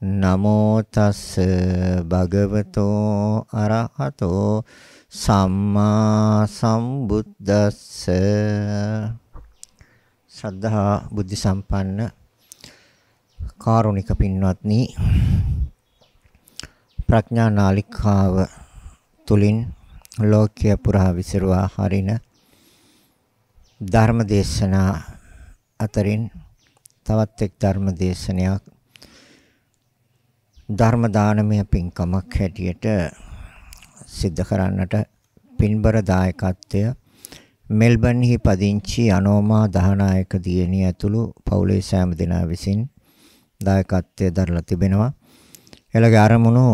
නමෝ තස් භගවතෝ අරහතෝ සම්මා සම්බුද්දස්ස සද්ධා බුද්ධ සම්පන්න කාරුණික පින්වත්නි ප්‍රඥා නාලිකාව තුලින් ලෝකීය පුරා විසිරුවා හරින ධර්ම දේශනා අතරින් තවත් එක් ධර්ම දේශනයක් ධර්ම දානමය පින්කමක් හැටියට සිද්ධ කරන්නට පින්බර දායකත්වය මෙල්බන්හි පදිංචි අනෝමා දහනායක දියණිය ඇතුළු පවුලේ සෑම දෙනා විසින් දායකත්වය දරලා තිබෙනවා. එළගේ අරමුණු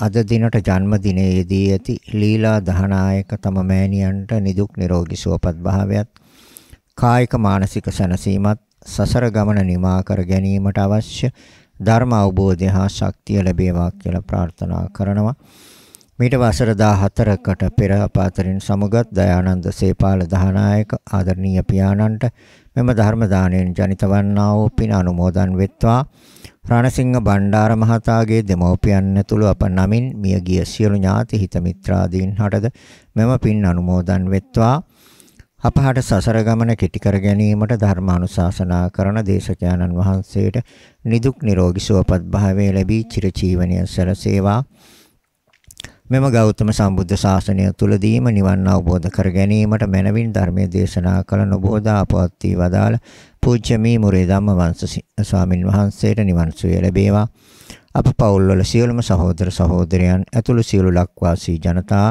අද දිනට ජන්මදිනයේදී ඇති ලීලා දහනායක තම මෑණියන්ට නිදුක් නිරෝගී සුවපත් භාවයත් කායික මානසික සැනසීමත් සසර ගමන නිමා කර ගැනීමට අවශ්‍ය ධර්ම අවබෝධය හා ශක්තිය ලැබේවා කියලා ප්‍රාර්ථනා කරනවා. මීට වසර 14කට පෙර අප අතරින් සමගත් දයානන්ද සේපාල දහනායක ආදරණීය පියාණන්ට මෙම ධර්ම දාණයෙන් ජනිත වන්නා වූ පින අනුමෝදන් වෙත්වා රණසිංහ බණ්ඩාර මහතාගේ දෙමව්පියන් ඇතුළු අප නමින් මියගිය සියලු ඥාති හිත මිත්‍රාදීන් හටද මෙම පින් අනුමෝදන් වෙත්වා අපහාට සසර ගමන කෙටි කර ගැනීමට ධර්මානුශාසනා කරන දේශකයන්න් වහන්සේට නිදුක් නිරෝගී සුවපත් භාවය ලැබී චිරජීවනය සැලසේවා මෙම ගෞතම සම්බුද්ධ ශාසනය තුලදීම නිවන් අවබෝධ කර ගැනීමට මැනවින් ධර්මයේ දේශනා කළ නොබෝධා අපවත් වී වදාළ පූජ්‍යමී මුරේ ධම්ම වංශ ස්වාමින් වහන්සේට නිවන් සුවය ලැබේවා අප පවුල්වල සියලුම සහෝදර සහෝදරයන් ඇතුළු සියලු ලක්වාසී ජනතා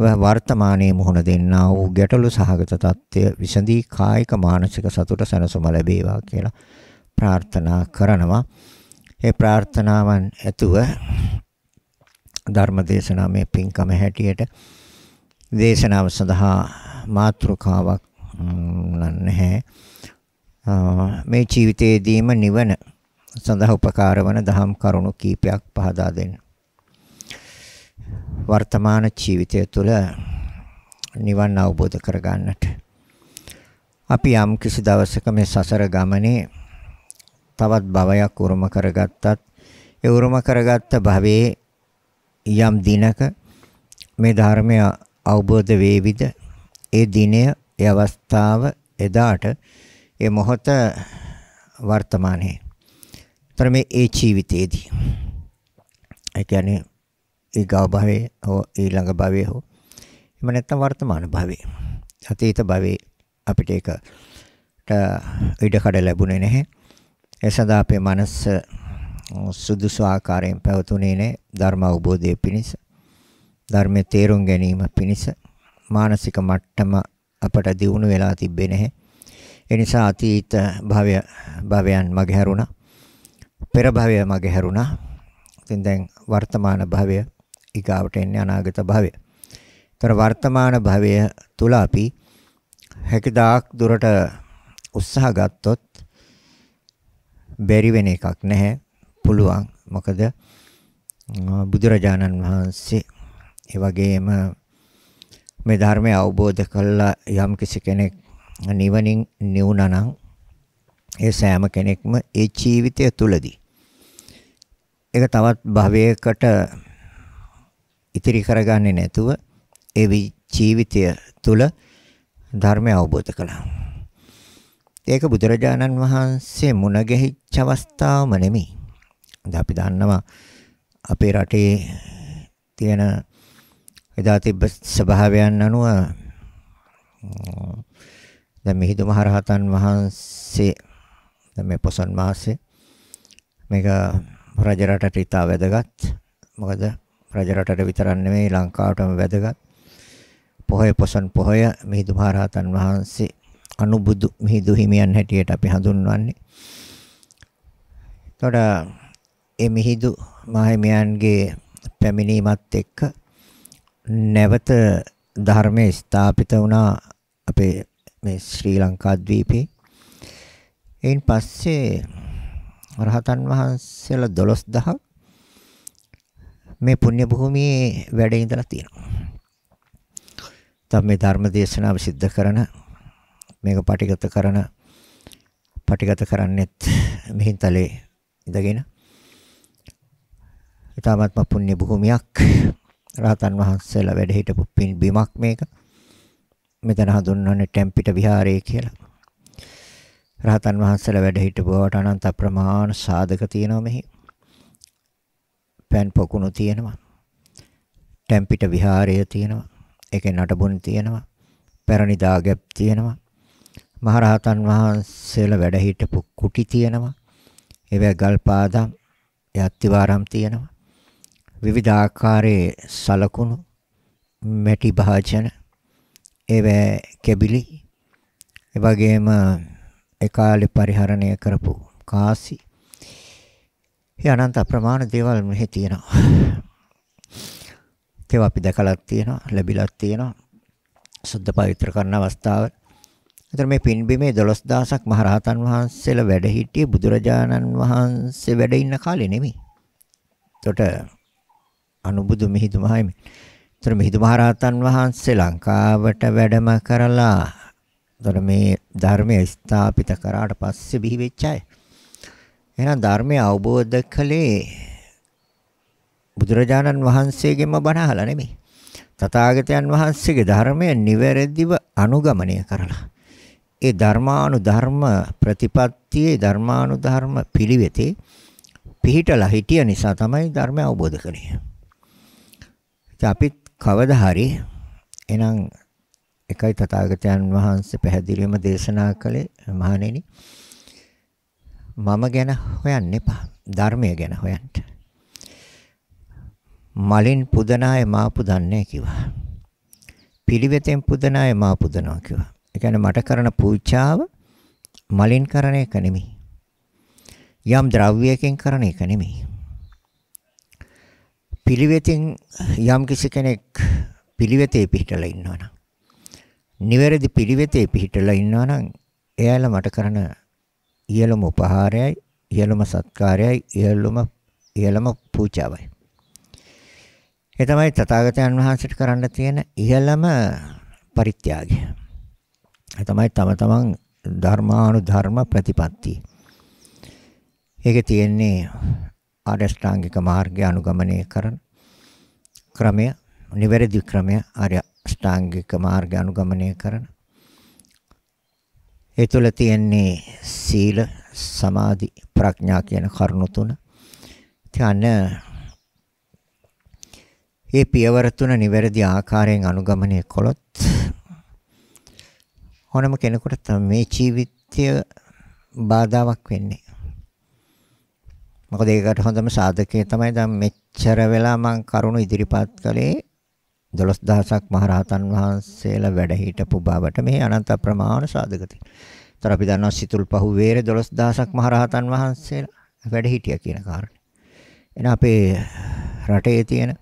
වර්තමානයේ මුහුණ දෙන්නා වූ ගැටලු සහගත తත්ත්වය විසඳී කායික මානසික සතුට සැනසුම ලැබේවා කියලා ප්‍රාර්ථනා කරනවා. ඒ ප්‍රාර්ථනාවන් ඇතුව ධර්මදේශනා මේ පින්කම හැටියට දේශනාව සඳහා මාතෘකාවක් නැහැ. මේ ජීවිතයේදීම නිවන සඳහා උපකාර වන දහම් කරුණු කීපයක් පහදා දෙන්න. වර්තමාන ජීවිතය තුළ නිවන් අවබෝධ කරගන්නට. අපි යම් කිසි දවසක මේ සසර ගමනේ තවත් භවයක් උරුම කරගත්තත් ඒ උරුම කරගත්ත භවයේ යම් දිනක මේ ධර්මය අවබෝධ වේවිද ඒ දිනය ඒ අවස්ථාව එදාට ඒ මොහොත වර්තමානයේ. ତମେ ଏ ଜୀවිතයේදී. ඒ කියන්නේ ඊගාව භවයේ හෝ ඊළඟ භවයේ හෝ එහෙම නැත්නම් වර්තමාන භවයේ අතීත භවයේ අපිට ඒකට ඉඩකඩ ලැබුණේ නැහැ. ඒ සඳහා අපේ මනස සුදුසු ආකාරයෙන් පැවතුනේ නැහැ ධර්ම අවබෝධය පිණිස. ධර්මයේ තේරුම් ගැනීම පිණිස මානසික මට්ටම අපට දියුණු වෙලා තිබෙන්නේ නැහැ. ඒ නිසා අතීත භවය භවයන් මගේ හැරුණා. පෙර භවය මගේ හැරුණා. ඉතින් දැන් වර්තමාන භවය ඊගාවට එන්නේ අනාගත භවය. ඒතර වර්තමාන භවය තුල අපි හැකියදාක් දුරට උත්සාහ ගත්තොත් බැරි වෙන එකක් නැහැ. පුළුවන්. මොකද බුදුරජාණන් වහන්සේ ඒ වගේම මේ ධර්මය අවබෝධ කළා යම් කිසි කෙනෙක් නිවනින් නිවුණා නම් ඒ සෑම කෙනෙක්ම ඒ ජීවිතය තුලදී ඒක තවත් භවයකට ඉතිරි කරගන්නේ නැතුව ඒ ජීවිතය තුළ ධර්මය අවබෝධ කළා. ඒක බුදුරජාණන් වහන්සේ මුණ ගැහිච්ච අවස්ථාවම නෙමෙයි. අද අපි දන්නවා අපේ රටේ තියෙන එදා තිබ්බ ස්වභාවයන් අනුව දැන් මිහිඳු මහරහතන් වහන්සේ දැන් මේ පොසොන් මාසේ මේක රජරටට ඉතා වැදගත්. මොකද රජරටට විතරක් නෙමෙයි ලංකාවටම වැදගත්. පොහොය පොසොන් පොහොය මිහිඳු මහරහතන් වහන්සේ අනුබුදු මිහිඳු හිමියන් හැටියට අපි හඳුන්වන්නේ. එතකොට ඒ මිහිඳු මහහිමියන්ගේ පැමිණීමත් එක්ක නැවත ධර්මයේ ස්ථාපිත වුණා අපේ මේ ශ්‍රී ලංකා ද්වීපේ. එයින් පස්සේ රහතන් වහන්සේලා 12000ක් මේ පුණ්‍ය භූමියේ වැඩ ඉඳලා තියෙනවා. තම මේ ධර්ම දේශනාව සිද්ධ කරන මේක පටිගත කරන පටිගත කරන්නෙත් මිහින්තලේ ඉඳගෙන ඊටාත්ම පුණ්‍ය භූමියක් රහතන් වහන්සේලා වැඩ හිටපු පින් බිමක් මේක. මෙතන හඳුන්වන්නේ ටෙම්පිට විහාරය කියලා. රහතන් වහන්සේලා වැඩ හිටපුවට අනන්ත ප්‍රමාණ සාධක තියෙනවා මෙහි. පැන් පොකුණු තියෙනවා. ටැම්පිට විහාරය තියෙනවා. ඒකේ නටබුන් තියෙනවා. පැරණි දාගැබ් තියෙනවා. මහරහතන් වහන්සේලා වැඩ හිටපු කුටි තියෙනවා. ඒවැ ගල්පාදම් යත්තිවාරම් තියෙනවා. විවිධාකාරයේ සලකුණු මැටි භාජන ඒවැ කැබිලි එවැගේම ඒ කාලේ පරිහරණය කරපු කාසි ඒ අනන්ත අප්‍රමාණ දේවල් මෙහි තියෙනවා. ඒවා අපි දැකලත් තියෙනවා, ලැබිලත් තියෙනවා. සුද්ධ පවිත්‍ර කරන අවස්ථාවල. එතන මේ පින්බිමේ 12000ක් මහරහතන් වහන්සේලා වැඩ හිටියේ බුදුරජාණන් වහන්සේ වැඩ ඉන්න කාලේ නෙමෙයි. එතකොට අනුබුදු මිහිඳු මහහිමි. එතන මිහිඳු මහරහතන් වහන්සේ ලංකාවට වැඩම කරලා එතන මේ ධර්මය ස්ථාපිත කරාට පස්සේ බිහි වෙච්ච අය. එහෙනම් ධර්මය අවබෝධ කළේ බුදුරජාණන් වහන්සේගෙම බණ අහලා නෙමෙයි. තථාගතයන් වහන්සේගේ ධර්මය නිවැරදිව අනුගමනය කරලා ඒ ධර්මානුධර්ම ප්‍රතිපත්තියේ ධර්මානුධර්ම පිළිවෙතේ පිහිටලා හිටිය නිසා තමයි ධර්මය අවබෝධ කරේ. අපිත් කවදා හරි එහෙනම් එකයි තථාගතයන් වහන්සේ පැහැදිලිවම දේශනා කළේ මහණෙනි මම ගැන හොයන්න එපා. ධර්මය ගැන හොයන්න. මලින් පුදන අය මා පුදන්නේ කිව්වා. පිළිවෙතෙන් පුදන අය මා පුදනවා කිව්වා. ඒ කියන්නේ මට කරන පූජාව මලින් කරන එක නෙමෙයි. යම් ද්‍රව්‍යයකින් කරන එක නෙමෙයි. පිළිවෙතින් යම් කිසි කෙනෙක් පිළිවෙතේ පිහිටලා ඉන්නවා නම් නිවැරදි පිළිවෙතේ පිහිටලා ඉන්නවා නම් එයාලා මට කරන ඉහළම උපහාරයයි, ඉහළම සත්කාරයයි, ඉහළම ඉහළම පූජාවයි. ඒ තමයි තථාගතයන් වහන්සේට කරන්න තියෙන ඉහළම පරිත්‍යාගය. ඒ තමයි තම තමන් ධර්මානුධර්ම ප්‍රතිපත්තිය. ඒකේ තියෙන්නේ ආරියෂ්ඨාංගික මාර්ගය අනුගමනය කරන ක්‍රමය, නිවැරදි ක්‍රමය ආරියෂ්ඨාංගික මාර්ගය අනුගමනය කරන ඒ තුළ තියෙන්නේ සීල, සමාධි, ප්‍රඥා කියන කරුණු තුන. ඉතින් මේ පියවර තුන නිවැරදි ආකාරයෙන් අනුගමනය කළොත් ඕනම කෙනෙකුට මේ ජීවිතය බාධාවක් වෙන්නේ. මොකද ඒකට හොඳම සාධකය තමයි දැන් මෙච්චර වෙලා මම කරුණු ඉදිරිපත් කළේ 12000ක් මහරහතන් වහන්සේලා වැඩ හිටපු බවට මේ අනන්ත ප්‍රමාණ සාධක තියෙනවා. ඒතර අපි දන්නවා සිතුල් පහු වේරේ 12000ක් මහරහතන් වහන්සේලා වැඩ හිටියා කියන කාරණේ. එන අපේ රටේ තියෙන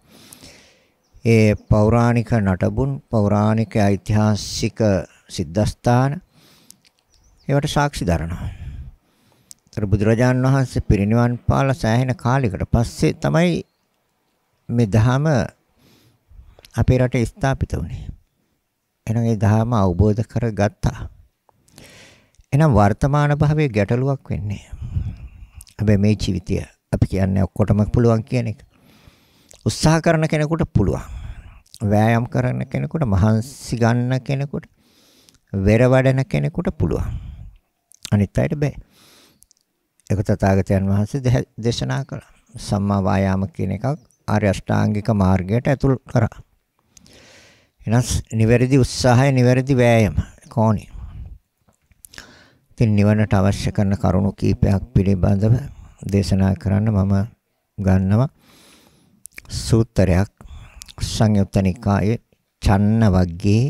ඒ පෞරාණික නටබුන්, පෞරාණික ඓතිහාසික සිද්ධාස්ථාන ඒවට සාක්ෂි දරනවා. ඒතර බුදුරජාන් වහන්සේ පිරිනිවන් පාලා සෑහෙන කාලයකට පස්සේ තමයි මේ ධහම අපේ රටේ ස්ථාපිත වුණේ. එහෙනම් ඒ ධර්ම අවබෝධ කරගත්තා. එහෙනම් වර්තමාන භාවයේ ගැටලුවක් වෙන්නේ. හැබැයි මේ ජීවිතය අපි කියන්නේ ඔක්කොටම පුළුවන් කියන එක. උත්සාහ කරන කෙනෙකුට පුළුවන්. වෑයම් කරන කෙනෙකුට මහන්සි ගන්න කෙනෙකුට වෙර වඩන කෙනෙකුට පුළුවන්. අනිත් අයට බෑ. ඒක තථාගතයන් වහන්සේ දේශනා කළා. සම්මා වායාම කියන එකක් ආර්ය අෂ්ටාංගික මාර්ගයට ඇතුල් කරා. එහෙනම් නිවැරදි උත්සාහය නිවැරදි වෑයම කෝණි. ඉතින් නිවනට අවශ්‍ය කරන කරුණු කීපයක් පිළිබඳව දේශනා කරන්න මම ගන්නවා සූත්‍රයක් සංයුත්ත නිකායේ චන්න වග්ගයේ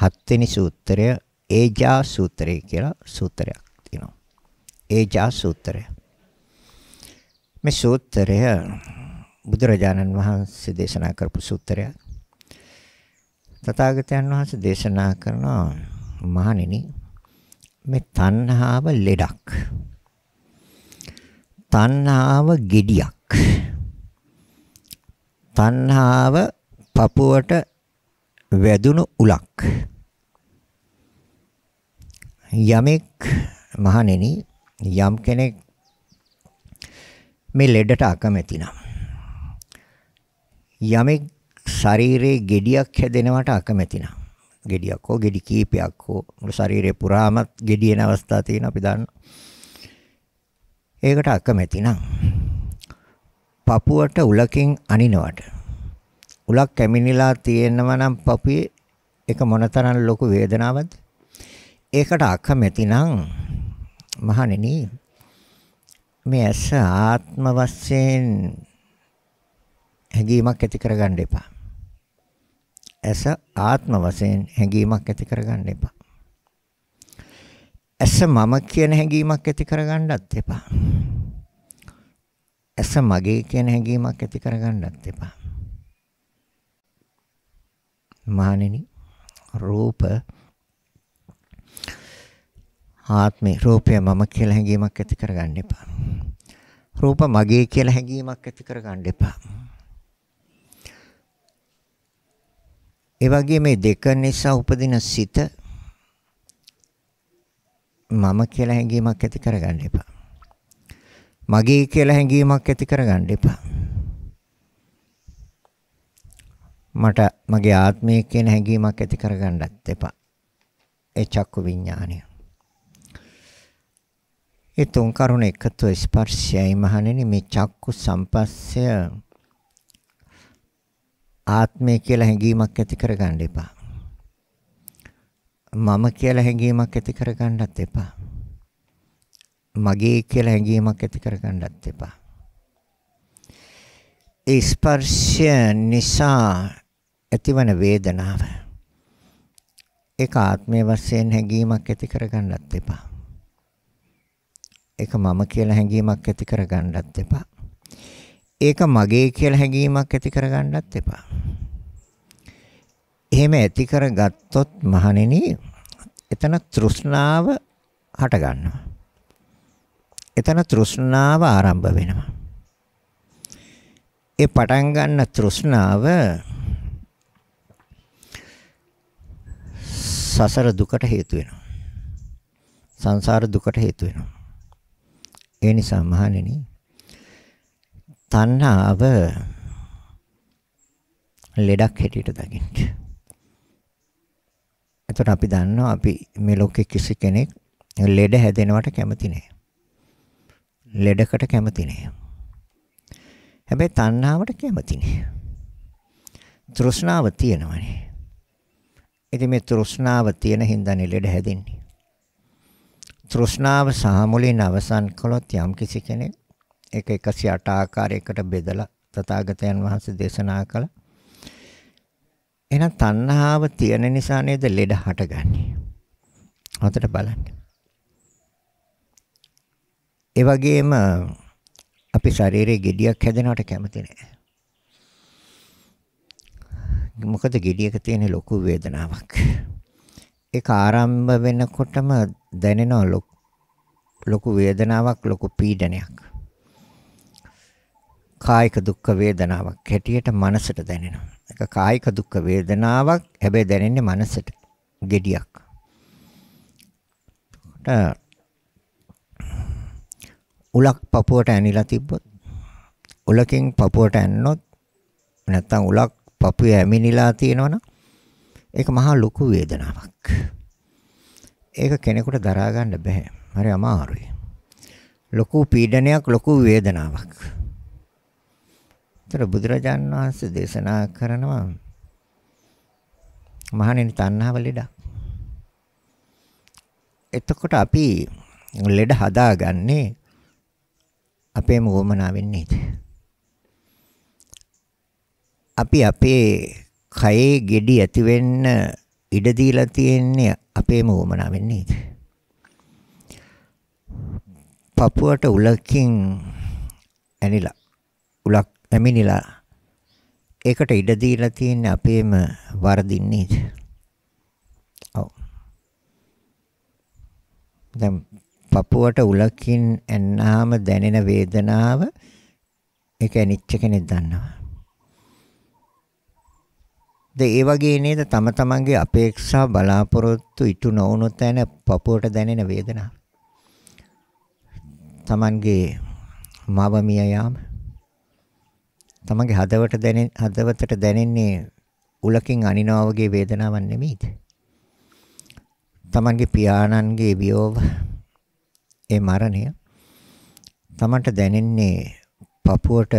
හත්වෙනි සූත්‍රය ඒජා සූත්‍රය කියලා සූත්‍රයක් තියෙනවා. ඒජා සූත්‍රය. මේ සූත්‍රය බුදුරජාණන් වහන්සේ දේශනා කරපු සූත්‍රයක්. තථාගතයන් වහන්සේ දේශනා කරනවා මහණෙනි මේ තණ්හාව ලෙඩක්. තණ්හාව gediyak. තණ්හාව පපුවට වැදුණු උලක්. යමෙක් මහණෙනි යම් කෙනෙක් මේ ලෙඩට අකමැති නම් යමෙක් ශරීරයේ gediyak හැදෙනවට අකමැති නම් gediyak හෝ gedi කීපයක් හෝ මුළු ශරීරේ පුරාම gediyen අවස්ථා තියෙන අපි දන්න. ඒකට අකමැති නම් පපුවට උලකින් අනිනවට උලක් කැමිනිලා තියෙනවා නම් පපුවේ ඒක මොනතරම් ලොකු වේදනාවක්ද? ඒකට අකමැති නම් මහණෙනි මේ ඇස ආත්ම වශයෙන් හැඟීමක් ඇති කරගන්න එපා. ඇස ආත්ම වශයෙන් හැඟීමක් ඇති කරගන්න එපා. ඇස මම කියන හැඟීමක් ඇති කරගන්නත් එපා. ඇස මගේ කියන හැඟීමක් ඇති කරගන්නත් එපා. මානෙනි රූප ආත්මේ රූපය මම කියලා හැඟීමක් ඇති කරගන්න එපා. රූප මගේ කියලා හැඟීමක් ඇති කරගන්න එපා. ඒ වගේ මේ දෙක නිසා උපදින සිත මම කියලා හැඟීමක් ඇති කරගන්න එපා. මගේ කියලා හැඟීමක් ඇති කරගන්න එපා. මට මගේ ආත්මය කියන හැඟීමක් ඇති කරගන්නත් එපා. ඒ චක්කු විඥානය. ඒ තුන් කරුණ එකතු ස්පර්ශයයි මහණෙනි මේ චක්කු සම්පස්සය ආත්මය කියලා හැඟීමක් ඇති කරගන්න එපා. මම කියලා හැඟීමක් ඇති කරගන්නත් එපා. මගේ කියලා හැඟීමක් ඇති කරගන්නත් එපා. ස්පර්ශය නිසා ඇතිවන වේදනාව ඒක ආත්මය වශයෙන් හැඟීමක් ඇති කරගන්නත් එපා. ඒක මම කියලා හැඟීමක් ඇති කරගන්නත් එපා. ඒක මගේ කියලා හැඟීමක් ඇති කරගන්නත් එපා. එහෙම ඇති කරගත්තොත් මහණෙනි එතන තෘෂ්ණාව හට ගන්නවා. එතන තෘෂ්ණාව ආරම්භ වෙනවා. ඒ පටන් ගන්න තෘෂ්ණාව සසර දුකට හේතු වෙනවා. සංසාර දුකට හේතු වෙනවා. ඒ නිසා මහණෙනි තණ්හාව ලෙඩක් හැටියට දකින්න. එතකොට අපි දන්නවා අපි මේ ලෝකේ කිසි කෙනෙක් ලෙඩ හැදෙනවට කැමති නෑ. ලෙඩකට කැමති නෑ. හැබැයි තණ්හාවට කැමති නෑ. තෘෂ්ණාව තියෙනවනේ. ඉතින් මේ තෘෂ්ණාව තියෙන හින්දානේ ලෙඩ හැදෙන්නේ. තෘෂ්ණාව සාමුලින් අවසන් කළොත් යම් කිසි කෙනෙක් ඒක 108 ආකාරයකට බෙදලා තථාගතයන් වහන්සේ දේශනා කළා. එහෙනම් තණ්හාව තියෙන නිසා නේද ලෙඩ හටගන්නේ. හොඳට බලන්න. ඒ වගේම අපි ශරීරයේ gediyak හැදෙනවට කැමති නෑ. මොකද gediyක තියෙන ලොකු වේදනාවක්. ඒක ආරම්භ වෙනකොටම දැනෙන ලොකු වේදනාවක් ලොකු පීඩනයක්. කායික දුක්ඛ වේදනාවක් හැටියට මනසට දැනෙනවා. ඒක කායික දුක්ඛ වේදනාවක් හැබැයි දැනෙන්නේ මනසට. gediyak. උලක් පපුවට ඇනිලා තිබ්බොත් උලකින් පපුවට ඇන්නොත් නැත්තම් උලක් පපුවේ ඇමිනිලා තියෙනවනම් ඒක මහා ලොකු වේදනාවක්. ඒක කෙනෙකුට දරා ගන්න බෑ. හරි අමාරුයි. ලොකු පීඩනයක් ලොකු වේදනාවක්. ඒතර බුදුරජාන් වහන්සේ දේශනා කරනවා මහණෙනි තණ්හාව ලෙඩක්. එතකොට අපි ලෙඩ හදාගන්නේ අපේම වොමනාවෙන් නේද? අපි අපේ කයේ gedi ඇති වෙන්න ඉඩ දීලා තියෙන්නේ අපේම වොමනාවෙන් නේද? පපුවට උලකින් ඇනිලා උලක් පැමිණිලා ඒකට ඉඩ දීලා තියෙන අපේම වර්ධින්නේ ඔව් දැන් පපුවට උලකින් ඇන්නාම දැනෙන වේදනාව ඒක ඇනිච්ච කෙනෙක් දන්නවා දැන් ඒ වගේ නේද තම තමන්ගේ අපේක්ෂා බලාපොරොත්තු ඉටු නොවුණු තැන පපුවට දැනෙන වේදනාව තමන්ගේ මවමිය යාම තමන්ගේ හදවට දැනෙන හදවතට දැනෙන්නේ උලකින් අනිනවා වගේ වේදනාවක් නෙමෙයිද? තමන්ගේ පියාණන්ගේ වියෝව ඒ මරණය තමන්ට දැනෙන්නේ පපුවට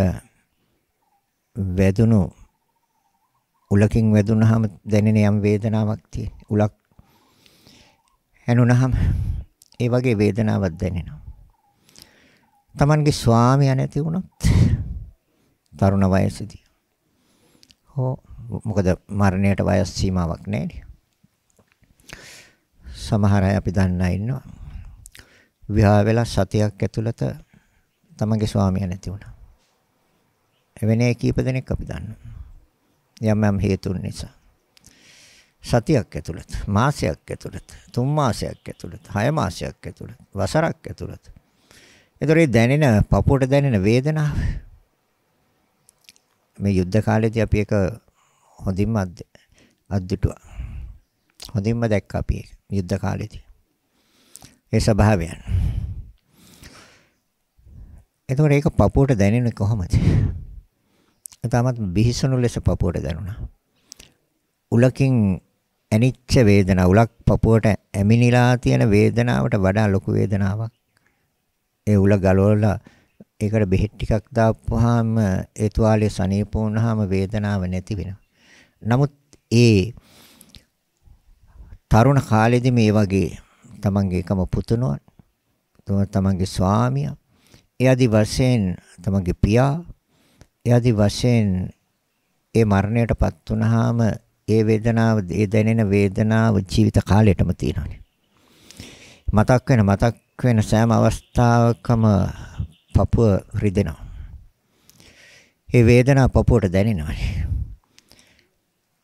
වැදුණු උලකින් වැදුනහම දැනෙන යම් වේදනාවක් තියෙන. උලක් හැනුනහම ඒ වගේ වේදනාවක් දැනෙනවා. Tamange ස්වාමියා නැති වුණොත් තරුණ වයසේදී. හෝ මොකද මරණයට වයස් සීමාවක් නැහැ සමහර අය අපි දන්නා ඉන්නවා. විවාහ වෙලා සතියක් ඇතුළත තමගේ ස්වාමියා නැති වුණා. එවැනි කීප දෙනෙක් අපි දන්නවා. යම් යම් හේතුන් නිසා. සතියක් ඇතුළත, මාසයක් ඇතුළත, තුන් මාසයක් ඇතුළත, හය මාසයක් ඇතුළත, වසරක් ඇතුළත. ඒතරේ දැනෙන පපුවට දැනෙන වේදනාව මේ යුද්ධ කාලේදී අපි ඒක හොඳින්ම අද්දුටුවා. හොඳින්ම දැක්ක අපි ඒක යුද්ධ කාලේදී. ඒ ස්වභාවයන්. එතකොට ඒක පපුවට දැනෙන්නේ කොහොමද? තාමත් බිහිසුණු ලෙස පපුවට දැනුණා. උලකින් ඇනිච්ච වේදනාව උලක් පපුවට ඇමිනිලා තියෙන වේදනාවට වඩා ලොකු වේදනාවක්. ඒ උල ගලවලා ඒකට බෙහෙත් ටිකක් දාපුවාම ඒ තුවාලය සනීප වුණාම වේදනාව නැති වෙනවා. නමුත් ඒ තරුණ කාලෙදි මේ වගේ තමන්ගේ එකම පුතුණුවන් තමන්ගේ ස්වාමියා එයාදි වශයෙන් තමන්ගේ පියා එයාදි වශයෙන් ඒ මරණයටපත් වුනහම ඒ වේදනාව ඒ දැනෙන වේදනාව ජීවිත කාලයටම තියෙනවානේ මතක් වෙන මතක් වෙන සෑම අවස්ථාවකම පපුව රිදෙනවා. ඒ වේදනාව පපුවට දැනෙනවානේ.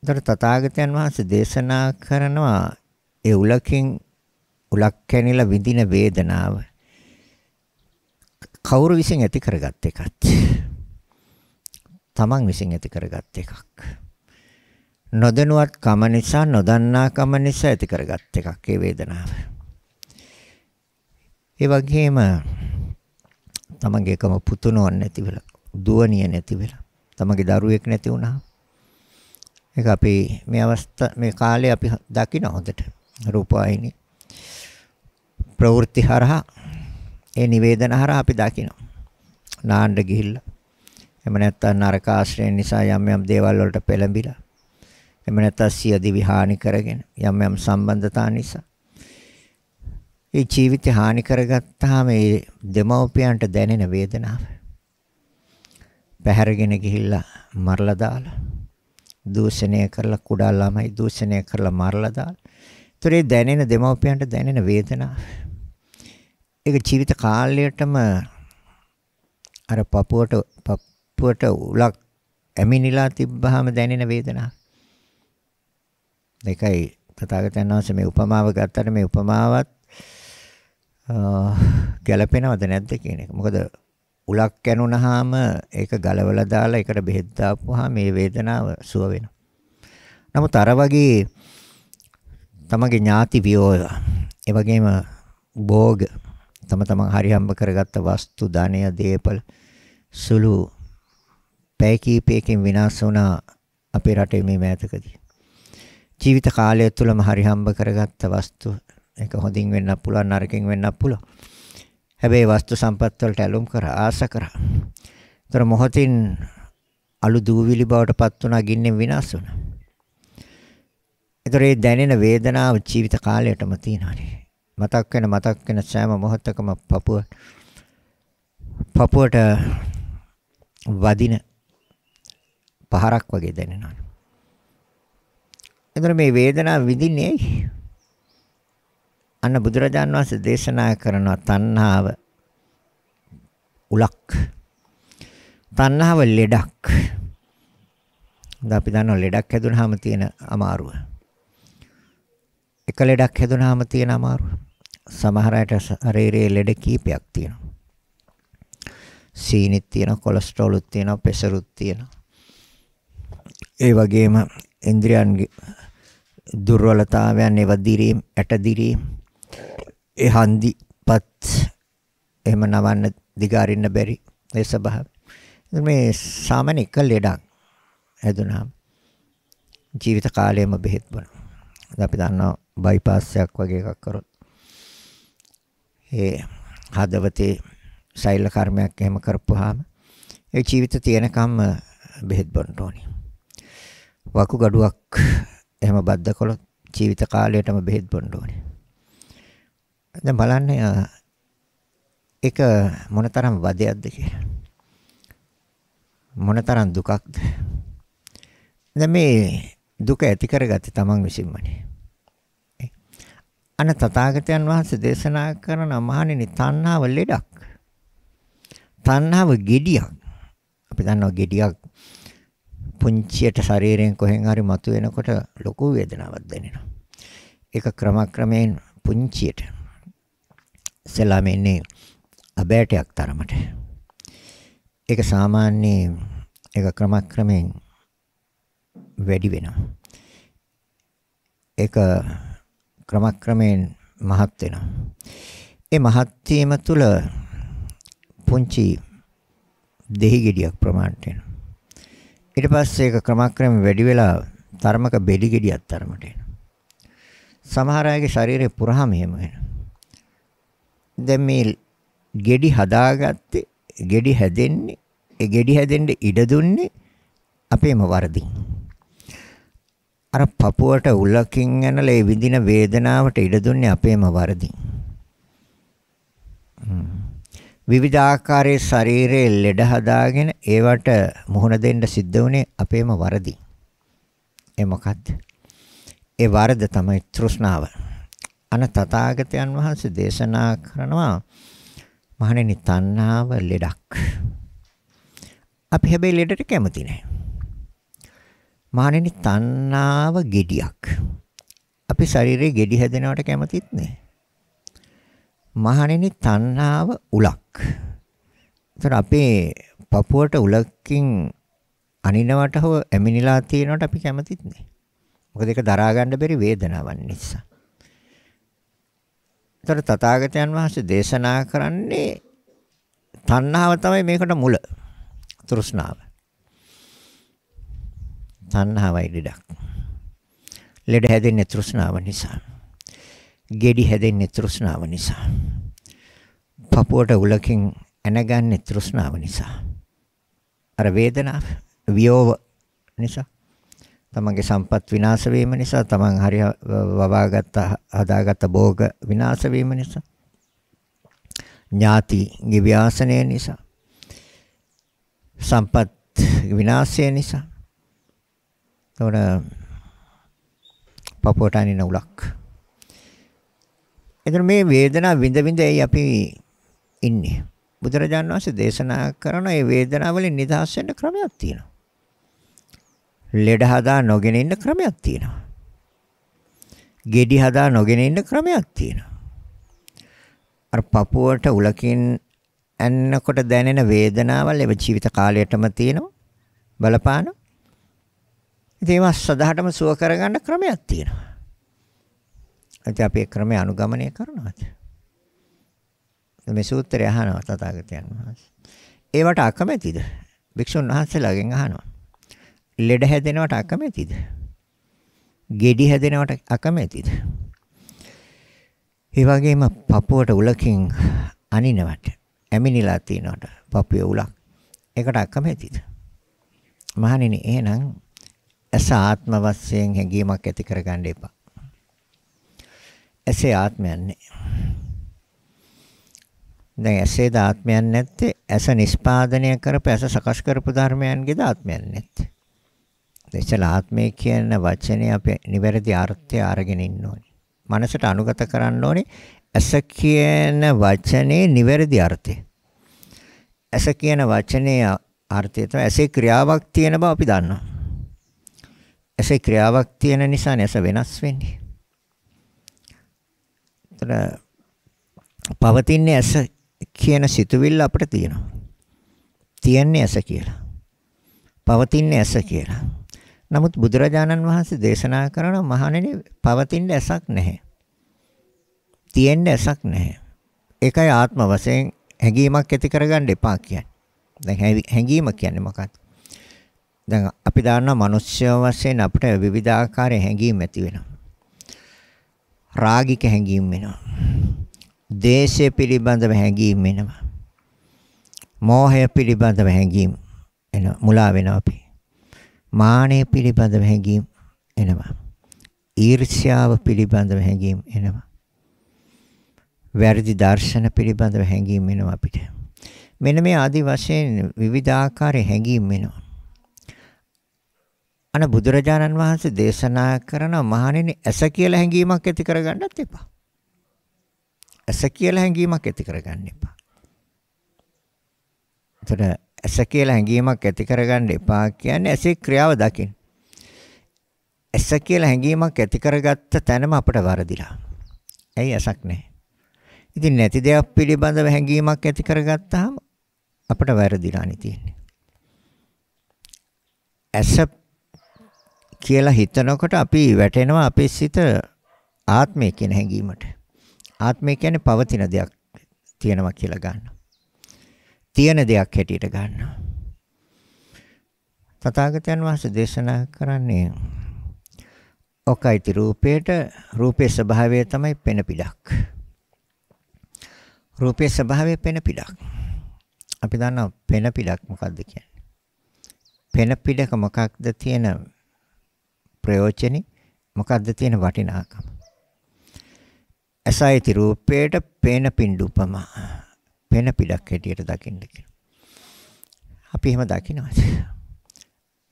ඒතර තථාගතයන් වහන්සේ දේශනා කරනවා ඒ උලකින් උලක් කැනිලා විඳින වේදනාව කවුරු විසින් ඇති කරගත් එකක්. තමන් විසින් ඇති කරගත් එකක්. නොදැනුවත් කම නිසා නොදන්නා කම නිසා ඇති කරගත් එකක් ඒ වේදනාව. ඒ වගේම තමන්ගේ එකම පුතුණුවන් නැති වෙලා, දුවණිය නැති වෙලා, තමන්ගේ දරුවෙක් නැති වුණා. ඒක අපි මේ අවස්ථා මේ කාලේ අපි දකින හොඳට රූපాయని ප්‍රවෘත්ති හරහා ඒ නිවේදන හරහා අපි දකිනවා. නාන්න ගිහිල්ලා එහෙම නැත්නම් නරක ආශ්‍රයෙන් නිසා යම් යම් දේවල් වලට පෙළඹිලා එහෙම නැත්නම් සිය දිවි හානි කරගෙන යම් යම් සම්බන්ධතා නිසා ඒ ජීවිතය හානි කරගත්තාම ඒ දෙමව්පියන්ට දැනෙන වේදනාව. පැහැරගෙන ගිහිල්ලා මරලා දාලා දූෂණය කරලා කුඩා ළමයි දූෂණය කරලා මරලා දාලා. ඒතරේ දැනෙන දෙමව්පියන්ට දැනෙන වේදනාව. ඒක ජීවිත කාලයටම අර පපුවට පපුවට උලක් ඇමිනිලා තිබ්බහම දැනෙන වේදනාව. දෙකයි තථාගතයන් වහන්සේ මේ උපමාව ගත්තට මේ උපමාවත් ගැලපෙනවද නැද්ද කියන එක. මොකද උලක් කැණුනහම ඒක ගලවලා දාලා ඒකට බෙහෙත් දාපුවාම මේ වේදනාව සුව වෙනවා. නමුත් අර වගේ තමගේ ඥාති වියෝය ඒ වගේම භෝග තම තමන් හරි හම්බ කරගත්ත වස්තු ධනය දේපල සුළු පැය කීපයකින් විනාශ වුණා අපේ රටේ මේ මෑතකදී ජීවිත කාලය තුළම හරි හම්බ කරගත්ත වස්තු ඒක හොඳින් වෙන්නත් පුළුවන් නරකින් වෙන්නත් පුළුවන්. හැබැයි වස්තු සම්පත් වලට ඇලුම් කරා ආස කරා. ඒතර මොහොතින් අලු දූවිලි බවට පත් වුණා ගින්නෙන් විනාශ වුණා. ඒතර ඒ දැනෙන වේදනාව ජීවිත කාලයටම තියෙනවානේ. මතක් වෙන මතක් වෙන සෑම මොහොතකම පපුව පපුවට වදින පහරක් වගේ දැනෙනවා. එතන මේ වේදනාව විඳින්නේ ඇයි? අන්න බුදුරජාන් වහන්සේ දේශනා කරන තණ්හාව උලක් තණ්හාව ලෙඩක් දැන් අපි දන්නවා ලෙඩක් හැදුනහම තියෙන අමාරුව එක ලෙඩක් හැදුනහම තියෙන අමාරුව සමහර අයට ශරීරයේ ලෙඩ කීපයක් තියෙනවා සීනිත් තියෙනවා කොලෙස්ටරෝලුත් තියෙනවා ප්‍රෙෂරුත් තියෙනවා ඒ වගේම ඉන්ද්‍රියන්ගේ දුර්වලතාවයන් ඒවා දිරීම් ඇට දිරීම් ඒ හන්දිපත් එහෙම නවන්න දිගාරින්න බැරි ඒ ස්වභාවය. මේ සාමාන්‍ය එක ලෙඩක් හැදුනාම ජීවිත කාලයම බෙහෙත් බලන. අපි දන්නවා බයිපාස් එකක් වගේ එකක් කරොත් ඒ හදවතේ සෛල කර්මයක් එහෙම කරපුවාම ඒ ජීවිත තියෙනකම් බෙහෙත් බොන්න ඕනේ. වකුගඩුවක් එහෙම බද්දකොළොත් ජීවිත කාලයටම බෙහෙත් බොන්න ඕනේ. දැන් බලන්න ඒක මොනතරම් වදයක්ද කියලා. මොනතරම් දුකක්ද? දැන් මේ දුක ඇති කරගත්තේ Taman විසින්මනේ. අන තථාගතයන් වහන්සේ දේශනා කරන මහණෙනි තණ්හාව ලෙඩක්. තණ්හාව gediyak. අපි දන්නවා gediyak පුංචියට ශරීරයෙන් කොහෙන් හරි මතුවෙනකොට ලොකු වේදනාවක් දැනෙනවා. ඒක ක්‍රමක්‍රමයෙන් පුංචියට ඉස්සෙල්ලාම ඉන්නේ අබෑටයක් තරමට. ඒක සාමාන්‍ය ඒක ක්‍රමක්‍රමයෙන් වැඩි වෙනවා. ඒක ක්‍රමක්‍රමයෙන් මහත් වෙනවා. ඒ මහත් වීම තුළ පුංචි දෙහි ගෙඩියක් ප්‍රමාණයට එනවා. ඊට පස්සේ ඒක ක්‍රමක්‍රමයෙන් වැඩි වෙලා තරමක බෙඩි ගෙඩියක් තරමට එනවා. සමහර අයගේ ශරීරය පුරාම එහෙම වෙනවා. දැන් මේ ගෙඩි හදාගත්තේ ගෙඩි හැදෙන්නේ ඒ ගෙඩි හැදෙන්න ඉඩ දුන්නේ අපේම වරදින්. අර පපුවට උලකින් යනලා ඒ විඳින වේදනාවට ඉඩ දුන්නේ අපේම වරදින්. විවිධාකාරයේ ශරීරයේ ලෙඩ හදාගෙන ඒවට මුහුණ දෙන්න සිද්ධ වුණේ අපේම වරදින්. ඒ මොකද්ද? ඒ වරද තමයි තෘෂ්ණාව. අන තථාගතයන් වහන්සේ දේශනා කරනවා මහණෙනි තණ්හාව ලෙඩක්. අපි හැබැයි ලෙඩට කැමති නැහැ. මහණෙනි තණ්හාව gediyak. අපි ශරීරේ gedi හැදෙනවට කැමතිත් නැහැ. මහණෙනි තණ්හාව උලක්. ඒතර අපේ පපුවට උලක්කින් අනිනවට හව ඇමිනිලා තියෙනවට අපි කැමතිත් නැහැ. මොකද ඒක දරා ගන්න බැරි වේදනාවක් නිසා. ඒතර තථාගතයන් වහන්සේ දේශනා කරන්නේ තණ්හාව තමයි මේකට මුල. තෘෂ්ණාව. තණ්හාවයි ලෙඩක්. ලෙඩ හැදෙන්නේ තෘෂ්ණාව නිසා. ගෙඩි හැදෙන්නේ තෘෂ්ණාව නිසා. පපුවට උලකින් ඇනගන්නේ තෘෂ්ණාව නිසා. අර වේදනාව වියෝව නිසා තමන්ගේ සම්පත් විනාශ වීම නිසා තමන් හරි වවාගත්ත හදාගත්ත භෝග විනාශ වීම නිසා ඥාති ගිවිආසනය නිසා සම්පත් විනාශය නිසා තොර පපෝටානින උලක් එතන මේ වේදනා විඳ විඳ ඇයි අපි ඉන්නේ බුදුරජාණන් වහන්සේ දේශනා කරන මේ වේදනාවලින් නිදහස් වෙන්න ක්‍රමයක් තියෙනවා ලෙඩ හදා නොගෙන ඉන්න ක්‍රමයක් තියෙනවා. ගෙඩි හදා නොගෙන ඉන්න ක්‍රමයක් තියෙනවා. අර පපුවට උලකින් ඇන්නකොට දැනෙන වේදනාවල් ඒ ජීවිත කාලයටම තියෙනවා. බලපාන. ඉතින් ඒවා සදාටම සුව කරගන්න ක්‍රමයක් තියෙනවා. ඉතින් අපි ඒ ක්‍රමය අනුගමනය කරනවාද? මේ සූත්‍රය අහනවා තථාගතයන් වහන්සේ. ඒවට අකමැතිද? භික්ෂුන් වහන්සේලාගෙන් අහනවා. ලෙඩ හැදෙනවට අකමැතිද? ගෙඩි හැදෙනවට අකමැතිද? ඒ වගේම පපුවට උලකින් අනිනවට ඇමිනිලා තිනවට පපුවේ උලක් ඒකට අකමැතිද? මහණෙනි එහෙනම් ඇස ආත්ම වශයෙන් හැඟීමක් ඇති කරගන්න එපා. ඇසේ ආත්මයක් නැහැ. දැන් ඇසේ ද ආත්මයක් නැත්තේ ඇස නිස්පාදනය කරපු ඇස සකස් කරපු ධර්මයන්ගේද ආත්මයක් නැත්තේ. ඉස්සලා ආත්මය කියන වචනේ අපි නිවැරදි අර්ථය අරගෙන ඉන්න ඕනේ. මනසට අනුගත කරන්න ඕනේ ඇස කියන වචනේ නිවැරදි අර්ථය. ඇස කියන වචනේ අර්ථය තමයි ඇසේ ක්‍රියාවක් තියෙන බව අපි දන්නවා. ඇසේ ක්‍රියාවක් තියෙන නිසා ඇස වෙනස් වෙන්නේ. ඒතර පවතින්නේ ඇස කියන සිතුවිල්ල අපිට තියෙනවා. තියන්නේ ඇස කියලා. පවතින්නේ ඇස කියලා. නමුත් බුදුරජාණන් වහන්සේ දේශනා කරන මහණෙනි පවතින ඇසක් නැහැ. තියෙන්න ඇසක් නැහැ. ඒකයි ආත්ම වශයෙන් හැඟීමක් ඇති කරගන්න එපා කියන්නේ. දැන් හැඟීම කියන්නේ මොකක්ද? දැන් අපි දන්නා මිනිස්ය වශයෙන් අපිට විවිධාකාර හැඟීම් ඇති වෙනවා. රාගික හැඟීම් වෙනවා. දේශය පිළිබඳව හැඟීම් වෙනවා. මෝහය පිළිබඳව හැඟීම් එන මුලා වෙනවා අපි. මානය පිළිබඳව හැඟීම් එනවා. ඊර්ෂ්‍යාව පිළිබඳව හැඟීම් එනවා. වැරදි දර්ශන පිළිබඳව හැඟීම් එනවා අපිට. මෙන්න මේ ආදි වශයෙන් විවිධාකාරයේ හැඟීම් එනවා. අන බුදුරජාණන් වහන්සේ දේශනා කරන මහණෙනි ඇස කියලා හැඟීමක් ඇති කරගන්නත් එපා. ඇස කියලා හැඟීමක් ඇති කරගන්න එපා. එතකොට ඇස කියලා හැඟීමක් ඇති කරගන්න එපා කියන්නේ ඇසේ ක්‍රියාව දකින්න. ඇස කියලා හැඟීමක් ඇති කරගත්ත තැනම අපට වරදිලා. ඇයි ඇසක් නැහැ? ඉතින් නැති දෙයක් පිළිබඳව හැඟීමක් ඇති කරගත්තාම අපට වැරදිලානේ තියෙන්නේ. ඇස කියලා හිතනකොට අපි වැටෙනවා අපේ සිත ආත්මය කියන හැඟීමට. ආත්මය කියන්නේ පවතින දෙයක් තියෙනවා කියලා ගන්නවා. තියෙන දෙයක් හැටියට ගන්නවා. තථාගතයන් වහන්සේ දේශනා කරන්නේ ඔකයිති රූපේට රූපේ ස්වභාවය තමයි පෙන පිටක්. රූපේ ස්වභාවය පෙන පිටක්. අපි දන්නවා පෙන පිටක් මොකක්ද කියන්නේ. පෙන පිටක මොකක්ද තියෙන ප්‍රයෝජනේ මොකක්ද තියෙන වටිනාකම. ඇසයිති රූපේට පෙන පින්ඩුපම පෙන පිඩක් හැටියට දකින්න කියලා. අපි එහෙම දකිනවද?